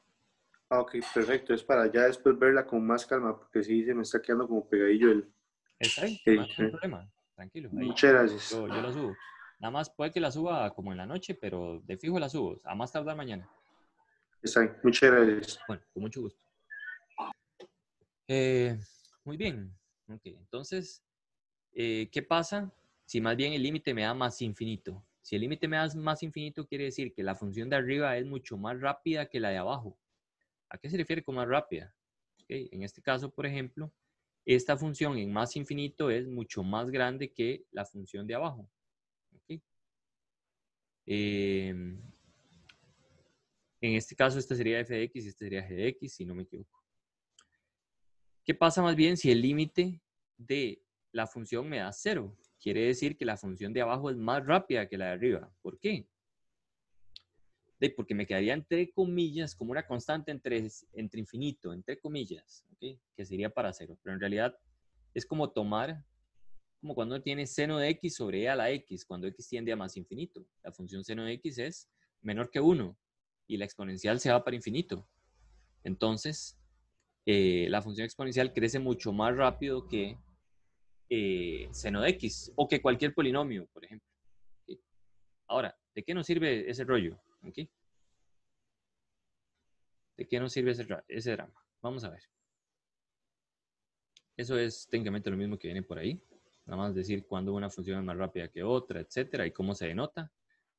Ah, ok, perfecto. Es para ya después verla con más calma, porque sí se me está quedando como pegadillo el. Está ahí, no hay problema. Tranquilo. Muchas gracias. yo la subo. Nada más puede que la suba como en la noche, pero de fijo la subo, a más tardar mañana. Está muchas gracias. Bueno, con mucho gusto. Eh, muy bien, entonces, eh, ¿qué pasa si más bien el límite me da más infinito? Si el límite me da más infinito, quiere decir que la función de arriba es mucho más rápida que la de abajo. ¿A qué se refiere con más rápida? En este caso, por ejemplo, esta función en más infinito es mucho más grande que la función de abajo. Em, en este caso, esta sería fx y esta sería gx, si no me equivoco. ¿Qué pasa más bien si el límite de la función me da cero? Quiere decir que la función de abajo es más rápida que la de arriba. ¿Por qué? porque me quedaría entre comillas como una constante entre, entre infinito, entre comillas, que sería para cero. Pero en realidad es como tomar como cuando uno tiene seno de x sobre e a la x, cuando x tiende a más infinito. La función seno de x es menor que 1 y la exponencial se va para infinito. Entonces, eh, la función exponencial crece mucho más rápido que eh, seno de x o que cualquier polinomio, por ejemplo. Ahora, ¿de qué nos sirve ese rollo? ¿De qué nos sirve ese drama? Vamos a ver. Eso es técnicamente lo mismo que viene por ahí. Nada más decir cuándo una función es más rápida que otra, etcétera, y cómo se denota.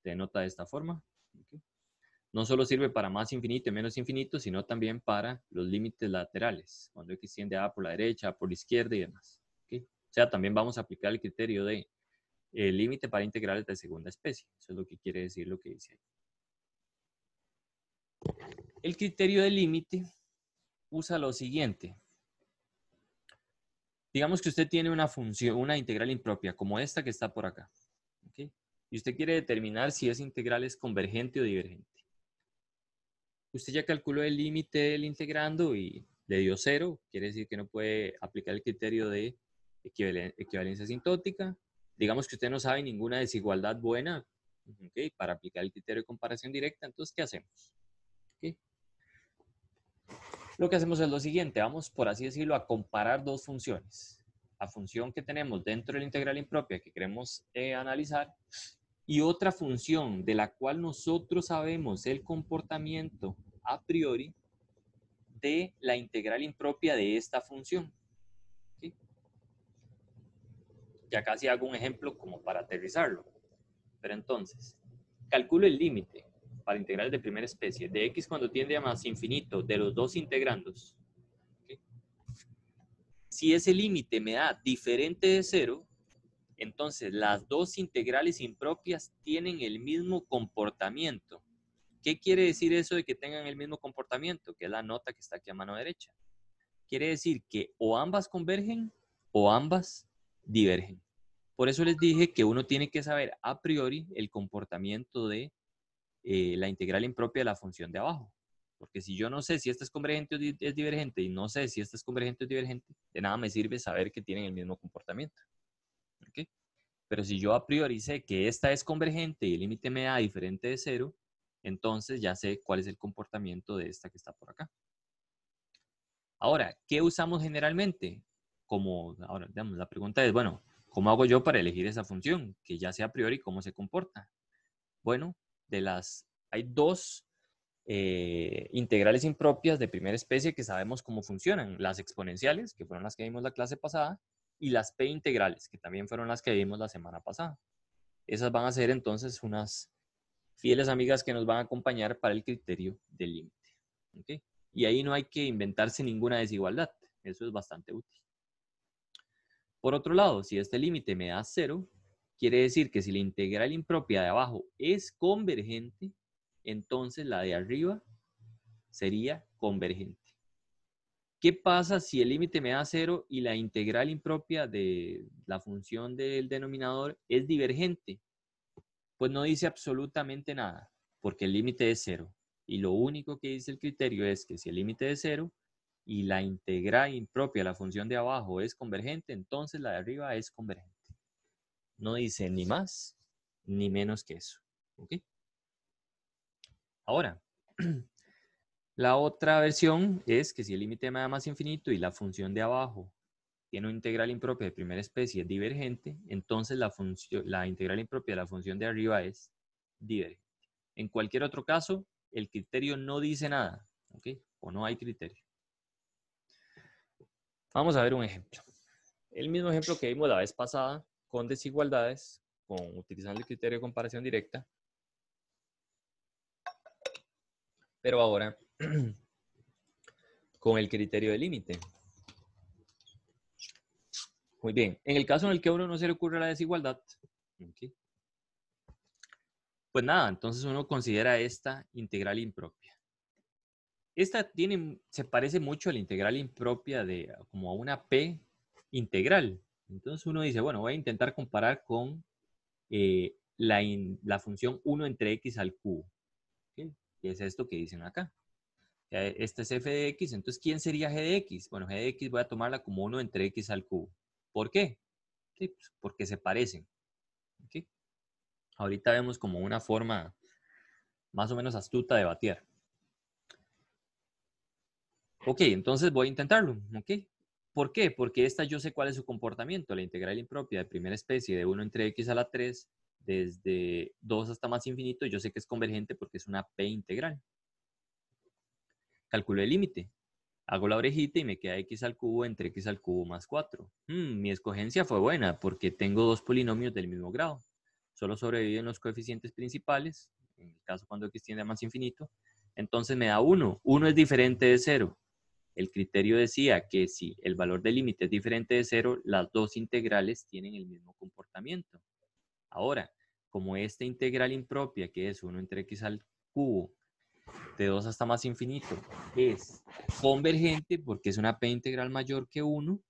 Se denota de esta forma. No solo sirve para más infinito y menos infinito, sino también para los límites laterales, cuando x tiende a por la derecha, A por la izquierda y demás. O sea, también vamos a aplicar el criterio de límite para integrales de segunda especie. Eso es lo que quiere decir lo que dice ahí. El criterio de límite usa lo siguiente. Digamos que usted tiene una función, una integral impropia, como esta que está por acá. Y usted quiere determinar si esa integral es convergente o divergente. Usted ya calculó el límite del integrando y le dio cero, quiere decir que no puede aplicar el criterio de equivalencia sintótica. Digamos que usted no sabe ninguna desigualdad buena para aplicar el criterio de comparación directa, entonces, ¿qué hacemos? Lo que hacemos es lo siguiente, vamos por así decirlo a comparar dos funciones. La función que tenemos dentro de la integral impropia que queremos eh, analizar y otra función de la cual nosotros sabemos el comportamiento a priori de la integral impropia de esta función. Ya casi hago un ejemplo como para aterrizarlo. Pero entonces, calculo el límite para integrales de primera especie, de x cuando tiende a más infinito de los dos integrandos, si ese límite me da diferente de cero, entonces las dos integrales impropias tienen el mismo comportamiento. ¿Qué quiere decir eso de que tengan el mismo comportamiento? Que es la nota que está aquí a mano derecha. Quiere decir que o ambas convergen o ambas divergen. Por eso les dije que uno tiene que saber a priori el comportamiento de eh, la integral impropia de la función de abajo. Porque si yo no sé si esta es convergente o es divergente y no sé si esta es convergente o divergente, de nada me sirve saber que tienen el mismo comportamiento. ¿Okay? Pero si yo a priori sé que esta es convergente y el límite me da diferente de cero, entonces ya sé cuál es el comportamiento de esta que está por acá. Ahora, ¿qué usamos generalmente? Como, ahora, digamos, la pregunta es, bueno, ¿cómo hago yo para elegir esa función? Que ya sea a priori, ¿cómo se comporta? Bueno, las, hay dos eh, integrales impropias de primera especie que sabemos cómo funcionan, las exponenciales, que fueron las que vimos la clase pasada, y las P integrales, que también fueron las que vimos la semana pasada. Esas van a ser entonces unas fieles amigas que nos van a acompañar para el criterio del límite. Y ahí no hay que inventarse ninguna desigualdad. Eso es bastante útil. Por otro lado, si este límite me da cero, Quiere decir que si la integral impropia de abajo es convergente, entonces la de arriba sería convergente. ¿Qué pasa si el límite me da cero y la integral impropia de la función del denominador es divergente? Pues no dice absolutamente nada, porque el límite es cero. Y lo único que dice el criterio es que si el límite es cero y la integral impropia de la función de abajo es convergente, entonces la de arriba es convergente. No dice ni más ni menos que eso. Ahora, la otra versión es que si el límite me da más infinito y la función de abajo tiene una integral impropia de primera especie es divergente, entonces la, la integral impropia de la función de arriba es divergente. En cualquier otro caso, el criterio no dice nada, O no hay criterio. Vamos a ver un ejemplo. El mismo ejemplo que vimos la vez pasada, con desigualdades, con, utilizando el criterio de comparación directa. Pero ahora con el criterio de límite. Muy bien, en el caso en el que a uno no se le ocurre la desigualdad, pues nada, entonces uno considera esta integral impropia. Esta tiene, se parece mucho a la integral impropia de como a una P integral, entonces uno dice, bueno, voy a intentar comparar con eh, la, función 1 entre x al cubo, qué es esto que dicen acá. E, esta es f de x, entonces ¿quién sería g de x? Bueno, g de x voy a tomarla como 1 entre x al cubo. ¿Por qué? Pues, porque se parecen. Ahorita vemos como una forma más o menos astuta de batear. Ok, entonces voy a intentarlo. Ok, ¿Por qué? Porque esta yo sé cuál es su comportamiento. La integral impropia de primera especie de 1 entre x a la 3, desde 2 hasta más infinito, yo sé que es convergente porque es una p integral. Calculo el límite. Hago la orejita y me queda x al cubo entre x al cubo más 4. Hmm, mi escogencia fue buena porque tengo dos polinomios del mismo grado. Solo sobreviven los coeficientes principales, en el caso cuando x tiende a más infinito. Entonces me da 1. 1 es diferente de 0. El criterio decía que si el valor del límite es diferente de cero, las dos integrales tienen el mismo comportamiento. Ahora, como esta integral impropia, que es 1 entre x al cubo, de 2 hasta más infinito, es convergente porque es una p integral mayor que 1,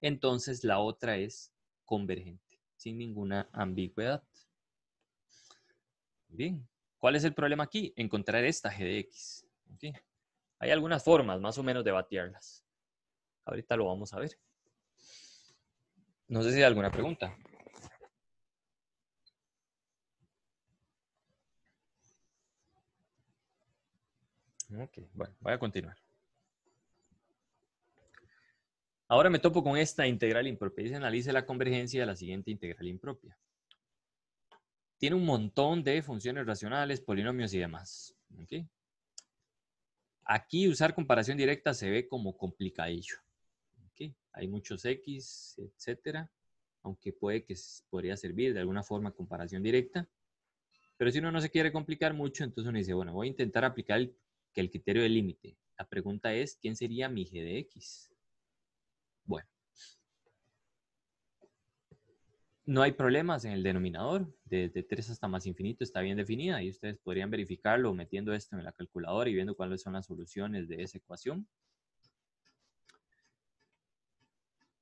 entonces la otra es convergente, sin ninguna ambigüedad. Bien, ¿cuál es el problema aquí? Encontrar esta g de x. Hay algunas formas más o menos de batearlas. Ahorita lo vamos a ver. No sé si hay alguna pregunta. Ok, bueno, voy a continuar. Ahora me topo con esta integral impropia Dice, analice la convergencia de la siguiente integral impropia. Tiene un montón de funciones racionales, polinomios y demás. ¿Okay? Aquí usar comparación directa se ve como complicadillo. Hay muchos X, etcétera, aunque puede que podría servir de alguna forma comparación directa. Pero si uno no se quiere complicar mucho, entonces uno dice, bueno, voy a intentar aplicar el, que el criterio de límite. La pregunta es, ¿quién sería mi g de x? no hay problemas en el denominador, desde 3 hasta más infinito está bien definida y ustedes podrían verificarlo metiendo esto en la calculadora y viendo cuáles son las soluciones de esa ecuación.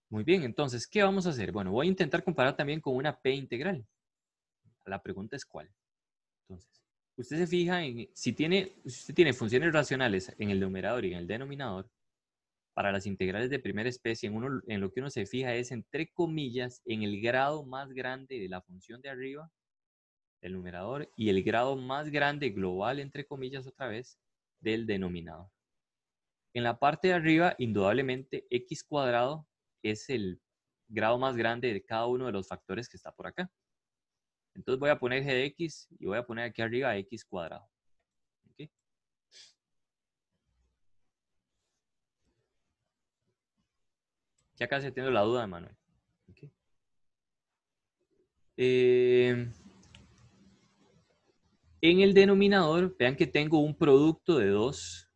Muy bien, entonces, ¿qué vamos a hacer? Bueno, voy a intentar comparar también con una P integral. La pregunta es cuál. Entonces, usted se fija en si tiene, si usted tiene funciones racionales en el numerador y en el denominador, para las integrales de primera especie, en, lo que uno se fija es, entre comillas, en el grado más grande de la función de arriba del numerador y el grado más grande global, entre comillas, otra vez, del denominador. En la parte de arriba, indudablemente, x cuadrado es el grado más grande de cada uno de los factores que está por acá. Entonces voy a poner g de x y voy a poner aquí arriba x cuadrado. Ya casi tengo la duda de Manuel. Eh, en el denominador, vean que tengo un producto de dos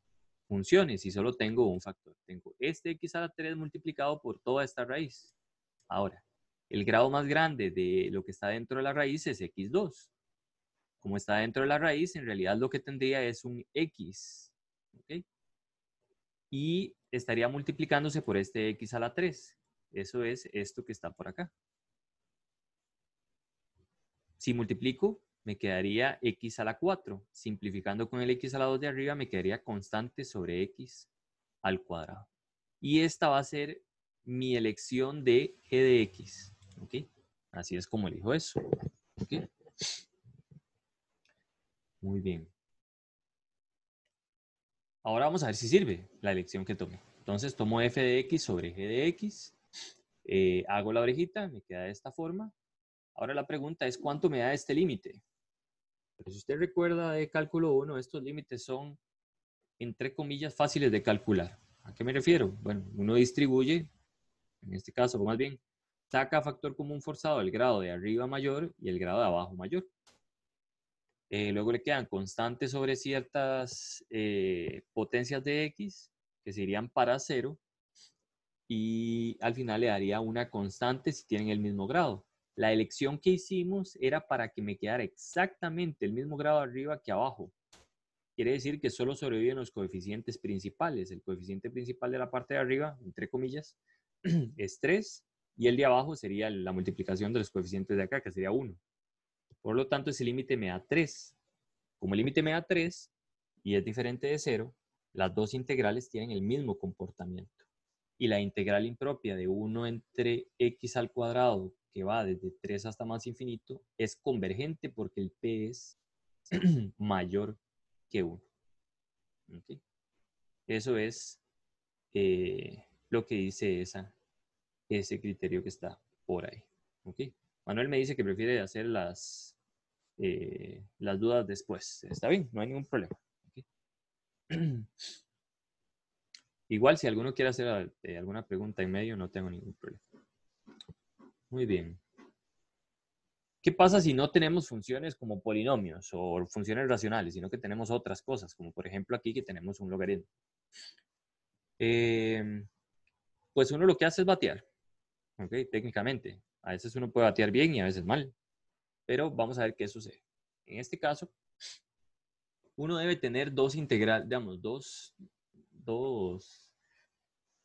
funciones y solo tengo un factor. Tengo este x a la 3 multiplicado por toda esta raíz. Ahora, el grado más grande de lo que está dentro de la raíz es x2. Como está dentro de la raíz, en realidad lo que tendría es un x. Y estaría multiplicándose por este x a la 3. Eso es esto que está por acá. Si multiplico, me quedaría x a la 4. Simplificando con el x a la 2 de arriba, me quedaría constante sobre x al cuadrado. Y esta va a ser mi elección de g de x. Así es como elijo eso. Muy bien. Ahora vamos a ver si sirve la elección que tome. Entonces tomo f de x sobre g de x, eh, hago la orejita, me queda de esta forma. Ahora la pregunta es cuánto me da este límite. Pero si usted recuerda de cálculo 1, estos límites son, entre comillas, fáciles de calcular. ¿A qué me refiero? Bueno, uno distribuye, en este caso, o más bien, saca factor común forzado el grado de arriba mayor y el grado de abajo mayor. Eh, luego le quedan constantes sobre ciertas eh, potencias de x, que serían para cero, y al final le daría una constante si tienen el mismo grado. La elección que hicimos era para que me quedara exactamente el mismo grado arriba que abajo. Quiere decir que solo sobreviven los coeficientes principales. El coeficiente principal de la parte de arriba, entre comillas, es 3 y el de abajo sería la multiplicación de los coeficientes de acá, que sería 1. Por lo tanto, ese límite me da 3. Como el límite me da 3 y es diferente de 0, las dos integrales tienen el mismo comportamiento. Y la integral impropia de 1 entre x al cuadrado, que va desde 3 hasta más infinito, es convergente porque el p es mayor que 1. Eso es eh, lo que dice esa, ese criterio que está por ahí. ¿Okay? Manuel me dice que prefiere hacer eh, las, dudas después. Está bien, no hay ningún problema. Igual si alguno quiere hacer eh, alguna pregunta en medio, no tengo ningún problema. Muy bien. ¿Qué pasa si no tenemos funciones como polinomios o funciones racionales, sino que tenemos otras cosas, como por ejemplo aquí que tenemos un logaritmo? Eh, pues uno lo que hace es batear, ¿ok? Técnicamente. A veces uno puede batear bien y a veces mal, pero vamos a ver qué sucede. En este caso, uno debe tener dos integrales, digamos, dos, dos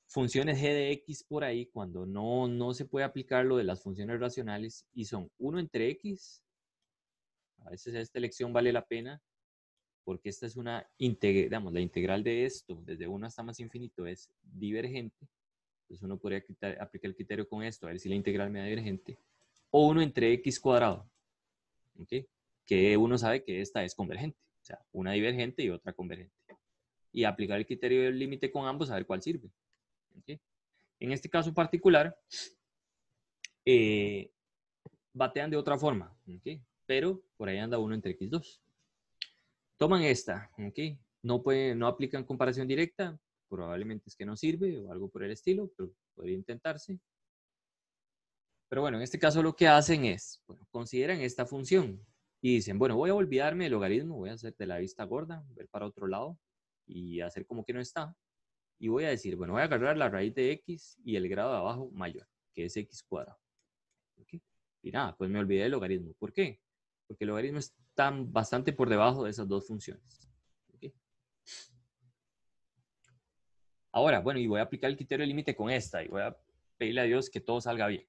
funciones g de x por ahí cuando no, no se puede aplicar lo de las funciones racionales y son 1 entre x, a veces esta elección vale la pena porque esta es una integral, digamos, la integral de esto desde 1 hasta más infinito es divergente entonces uno podría aplicar el criterio con esto, a ver si la integral me da divergente, o 1 entre x cuadrado, que uno sabe que esta es convergente, o sea, una divergente y otra convergente. Y aplicar el criterio del límite con ambos a ver cuál sirve. En este caso particular, eh, batean de otra forma, pero por ahí anda 1 entre x2. Toman esta, no, pueden, no aplican comparación directa, probablemente es que no sirve o algo por el estilo, pero podría intentarse. Pero bueno, en este caso lo que hacen es, consideran esta función y dicen, bueno, voy a olvidarme del logaritmo, voy a hacer de la vista gorda, ver para otro lado y hacer como que no está. Y voy a decir, bueno, voy a agarrar la raíz de x y el grado de abajo mayor, que es x cuadrado. Y nada, pues me olvidé del logaritmo. ¿Por qué? Porque el logaritmo está bastante por debajo de esas dos funciones. Ahora, bueno, y voy a aplicar el criterio límite con esta y voy a pedirle a Dios que todo salga bien.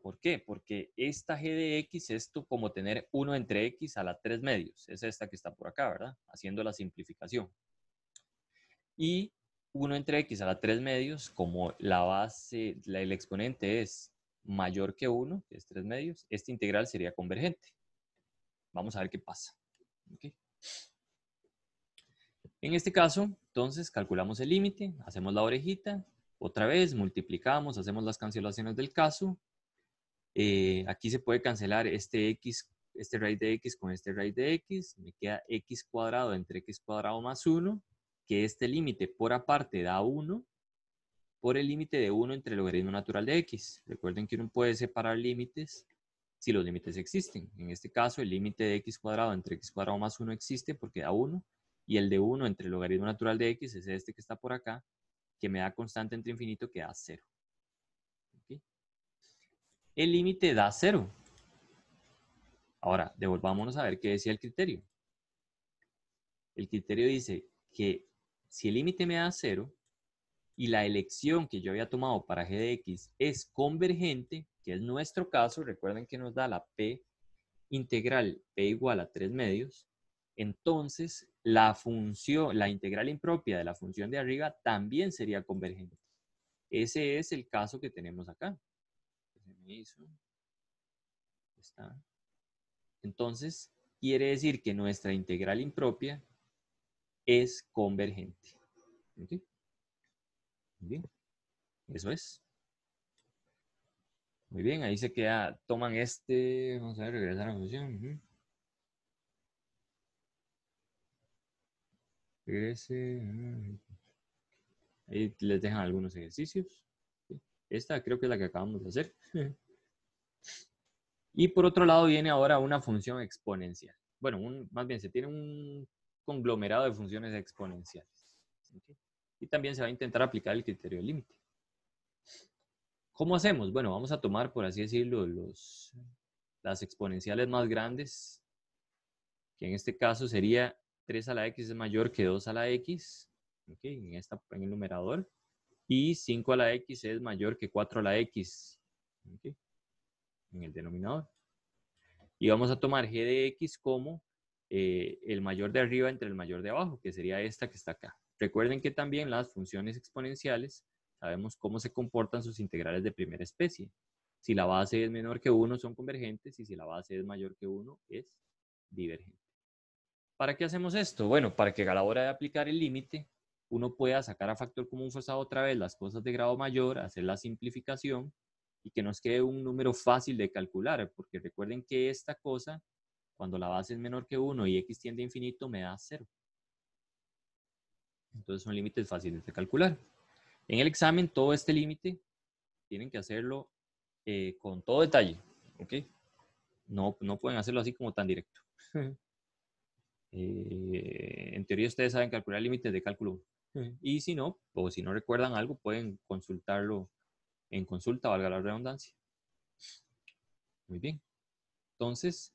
¿Por qué? Porque esta g de x es como tener 1 entre x a la 3 medios. Es esta que está por acá, ¿verdad? Haciendo la simplificación. Y 1 entre x a la 3 medios, como la base, el exponente es mayor que 1, que es 3 medios, esta integral sería convergente. Vamos a ver qué pasa. En este caso, entonces calculamos el límite, hacemos la orejita, otra vez multiplicamos, hacemos las cancelaciones del caso. Eh, aquí se puede cancelar este x, este raíz de x con este raíz de x, me queda x cuadrado entre x cuadrado más 1, que este límite por aparte da 1, por el límite de 1 entre el logaritmo natural de x. Recuerden que uno puede separar límites si los límites existen. En este caso, el límite de x cuadrado entre x cuadrado más 1 existe porque da 1 y el de 1 entre el logaritmo natural de x es este que está por acá, que me da constante entre infinito que da 0. El límite da 0. Ahora, devolvámonos a ver qué decía el criterio. El criterio dice que si el límite me da 0 y la elección que yo había tomado para g de x es convergente, que es nuestro caso, recuerden que nos da la p integral p igual a 3 medios, entonces la función, la integral impropia de la función de arriba también sería convergente. Ese es el caso que tenemos acá. Entonces, quiere decir que nuestra integral impropia es convergente. ¿Okay? Bien, eso es. Muy bien, ahí se queda, toman este, vamos a ver, regresar a la función. Ahí les dejan algunos ejercicios. Esta creo que es la que acabamos de hacer. Y por otro lado viene ahora una función exponencial. Bueno, más bien se tiene un conglomerado de funciones exponenciales. Y también se va a intentar aplicar el criterio límite. ¿Cómo hacemos? Bueno, vamos a tomar, por así decirlo, los, las exponenciales más grandes, que en este caso sería 3 a la x es mayor que 2 a la x, en, esta, en el numerador, y 5 a la x es mayor que 4 a la x, en el denominador. Y vamos a tomar g de x como eh, el mayor de arriba entre el mayor de abajo, que sería esta que está acá. Recuerden que también las funciones exponenciales sabemos cómo se comportan sus integrales de primera especie. Si la base es menor que 1 son convergentes y si la base es mayor que 1 es divergente. ¿Para qué hacemos esto? Bueno, para que a la hora de aplicar el límite uno pueda sacar a factor común forzado otra vez las cosas de grado mayor, hacer la simplificación y que nos quede un número fácil de calcular, porque recuerden que esta cosa, cuando la base es menor que 1 y x tiende a infinito, me da 0. Entonces son límites fáciles de calcular. En el examen, todo este límite tienen que hacerlo eh, con todo detalle, ¿ok? No, no pueden hacerlo así como tan directo. Eh, en teoría ustedes saben calcular límites de cálculo. Y si no, o si no recuerdan algo, pueden consultarlo en consulta, valga la redundancia. Muy bien. Entonces,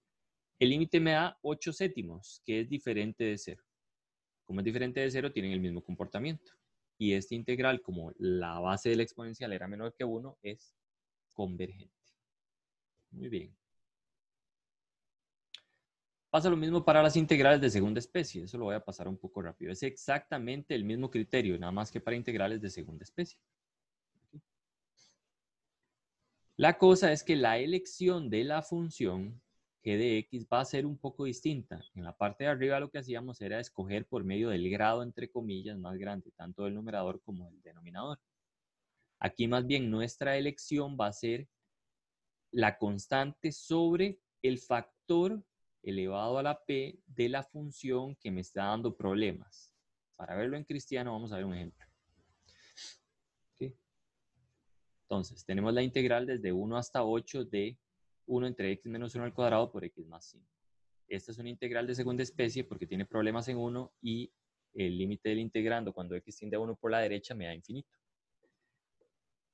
el límite me da 8 séptimos, que es diferente de 0. Como es diferente de 0, tienen el mismo comportamiento. Y esta integral, como la base de la exponencial era menor que 1, es convergente. Muy bien. Pasa lo mismo para las integrales de segunda especie. Eso lo voy a pasar un poco rápido. Es exactamente el mismo criterio, nada más que para integrales de segunda especie. La cosa es que la elección de la función g de x va a ser un poco distinta. En la parte de arriba lo que hacíamos era escoger por medio del grado, entre comillas, más grande, tanto del numerador como del denominador. Aquí más bien nuestra elección va a ser la constante sobre el factor elevado a la P de la función que me está dando problemas. Para verlo en cristiano vamos a ver un ejemplo. Entonces, tenemos la integral desde 1 hasta 8 de 1 entre x menos 1 al cuadrado por x más 5. Esta es una integral de segunda especie porque tiene problemas en 1 y el límite del integrando cuando x tiende a 1 por la derecha me da infinito.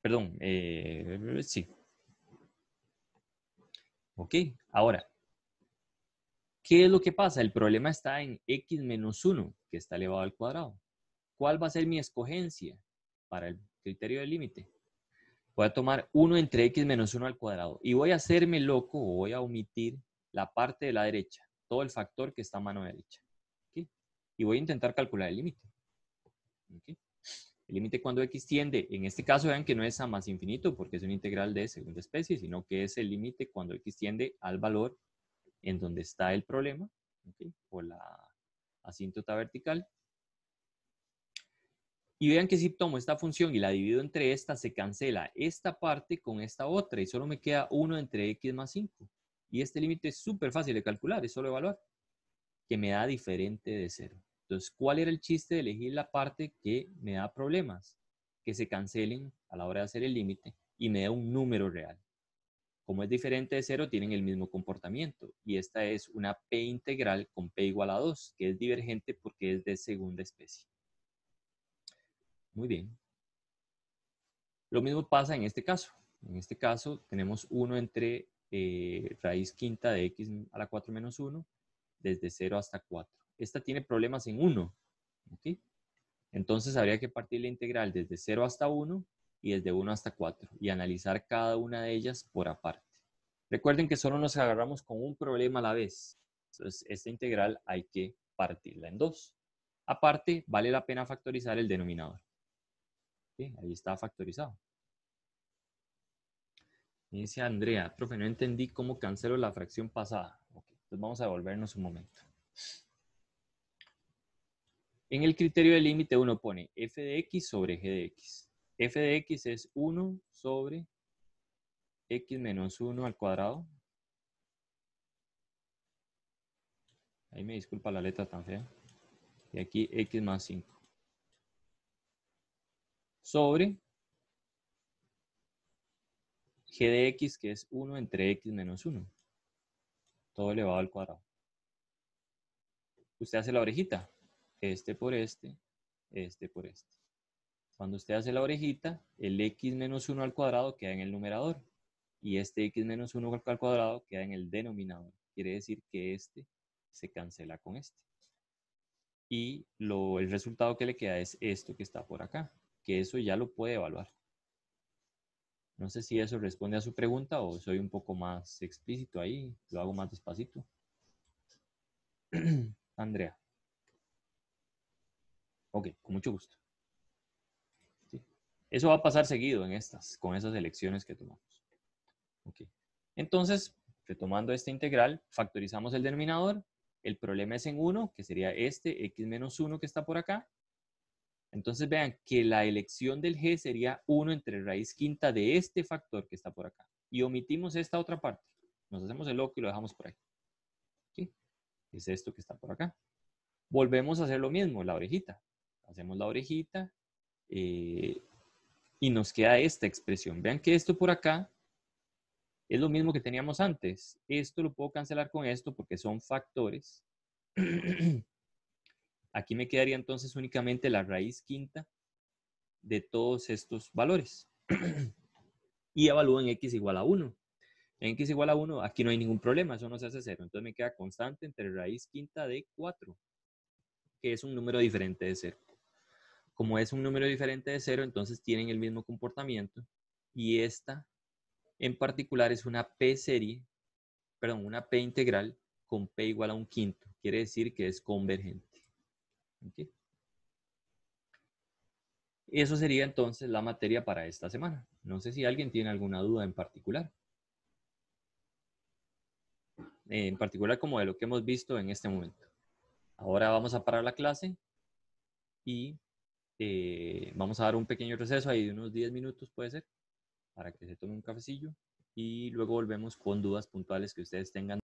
Perdón, eh, sí. Ok, ahora, ¿Qué es lo que pasa? El problema está en x menos 1, que está elevado al cuadrado. ¿Cuál va a ser mi escogencia para el criterio del límite? Voy a tomar 1 entre x menos 1 al cuadrado y voy a hacerme loco o voy a omitir la parte de la derecha, todo el factor que está a mano derecha. Y voy a intentar calcular el límite. El límite cuando x tiende, en este caso vean que no es a más infinito porque es un integral de segunda especie, sino que es el límite cuando x tiende al valor en donde está el problema, por la asíntota vertical. Y vean que si tomo esta función y la divido entre esta, se cancela esta parte con esta otra y solo me queda 1 entre x más 5. Y este límite es súper fácil de calcular, es solo evaluar, que me da diferente de 0. Entonces, ¿cuál era el chiste de elegir la parte que me da problemas? Que se cancelen a la hora de hacer el límite y me da un número real como es diferente de cero, tienen el mismo comportamiento. Y esta es una P integral con P igual a 2, que es divergente porque es de segunda especie. Muy bien. Lo mismo pasa en este caso. En este caso tenemos 1 entre eh, raíz quinta de x a la 4 menos 1, desde 0 hasta 4. Esta tiene problemas en 1. Entonces habría que partir la integral desde 0 hasta 1 y desde 1 hasta 4 y analizar cada una de ellas por aparte. Recuerden que solo nos agarramos con un problema a la vez. Entonces, esta integral hay que partirla en dos. Aparte, vale la pena factorizar el denominador. Ahí está factorizado. dice Andrea, profe, no entendí cómo cancelo la fracción pasada. entonces vamos a devolvernos un momento. En el criterio de límite uno pone f de x sobre g de x f de x es 1 sobre x menos 1 al cuadrado. Ahí me disculpa la letra tan fea. Y aquí x más 5. Sobre g de x, que es 1 entre x menos 1. Todo elevado al cuadrado. Usted hace la orejita. Este por este, este por este. Cuando usted hace la orejita, el x menos 1 al cuadrado queda en el numerador y este x menos 1 al cuadrado queda en el denominador. Quiere decir que este se cancela con este. Y el resultado que le queda es esto que está por acá, que eso ya lo puede evaluar. No sé si eso responde a su pregunta o soy un poco más explícito ahí, lo hago más despacito. Andrea. Ok, con mucho gusto. Eso va a pasar seguido en estas, con esas elecciones que tomamos. Entonces, retomando esta integral, factorizamos el denominador. El problema es en 1, que sería este x menos 1 que está por acá. Entonces vean que la elección del g sería 1 entre raíz quinta de este factor que está por acá. Y omitimos esta otra parte. Nos hacemos el loco y lo dejamos por ahí. Es esto que está por acá. Volvemos a hacer lo mismo, la orejita. Hacemos la orejita. Eh, y nos queda esta expresión. Vean que esto por acá es lo mismo que teníamos antes. Esto lo puedo cancelar con esto porque son factores. Aquí me quedaría entonces únicamente la raíz quinta de todos estos valores. Y evalúo en x igual a 1. En x igual a 1, aquí no hay ningún problema, eso no se hace cero. Entonces me queda constante entre raíz quinta de 4, que es un número diferente de cero como es un número diferente de cero, entonces tienen el mismo comportamiento. Y esta en particular es una P serie, perdón, una P integral con P igual a un quinto. Quiere decir que es convergente. Eso sería entonces la materia para esta semana. No sé si alguien tiene alguna duda en particular. Eh, en particular como de lo que hemos visto en este momento. Ahora vamos a parar la clase y eh, vamos a dar un pequeño receso ahí de unos 10 minutos, puede ser, para que se tome un cafecillo y luego volvemos con dudas puntuales que ustedes tengan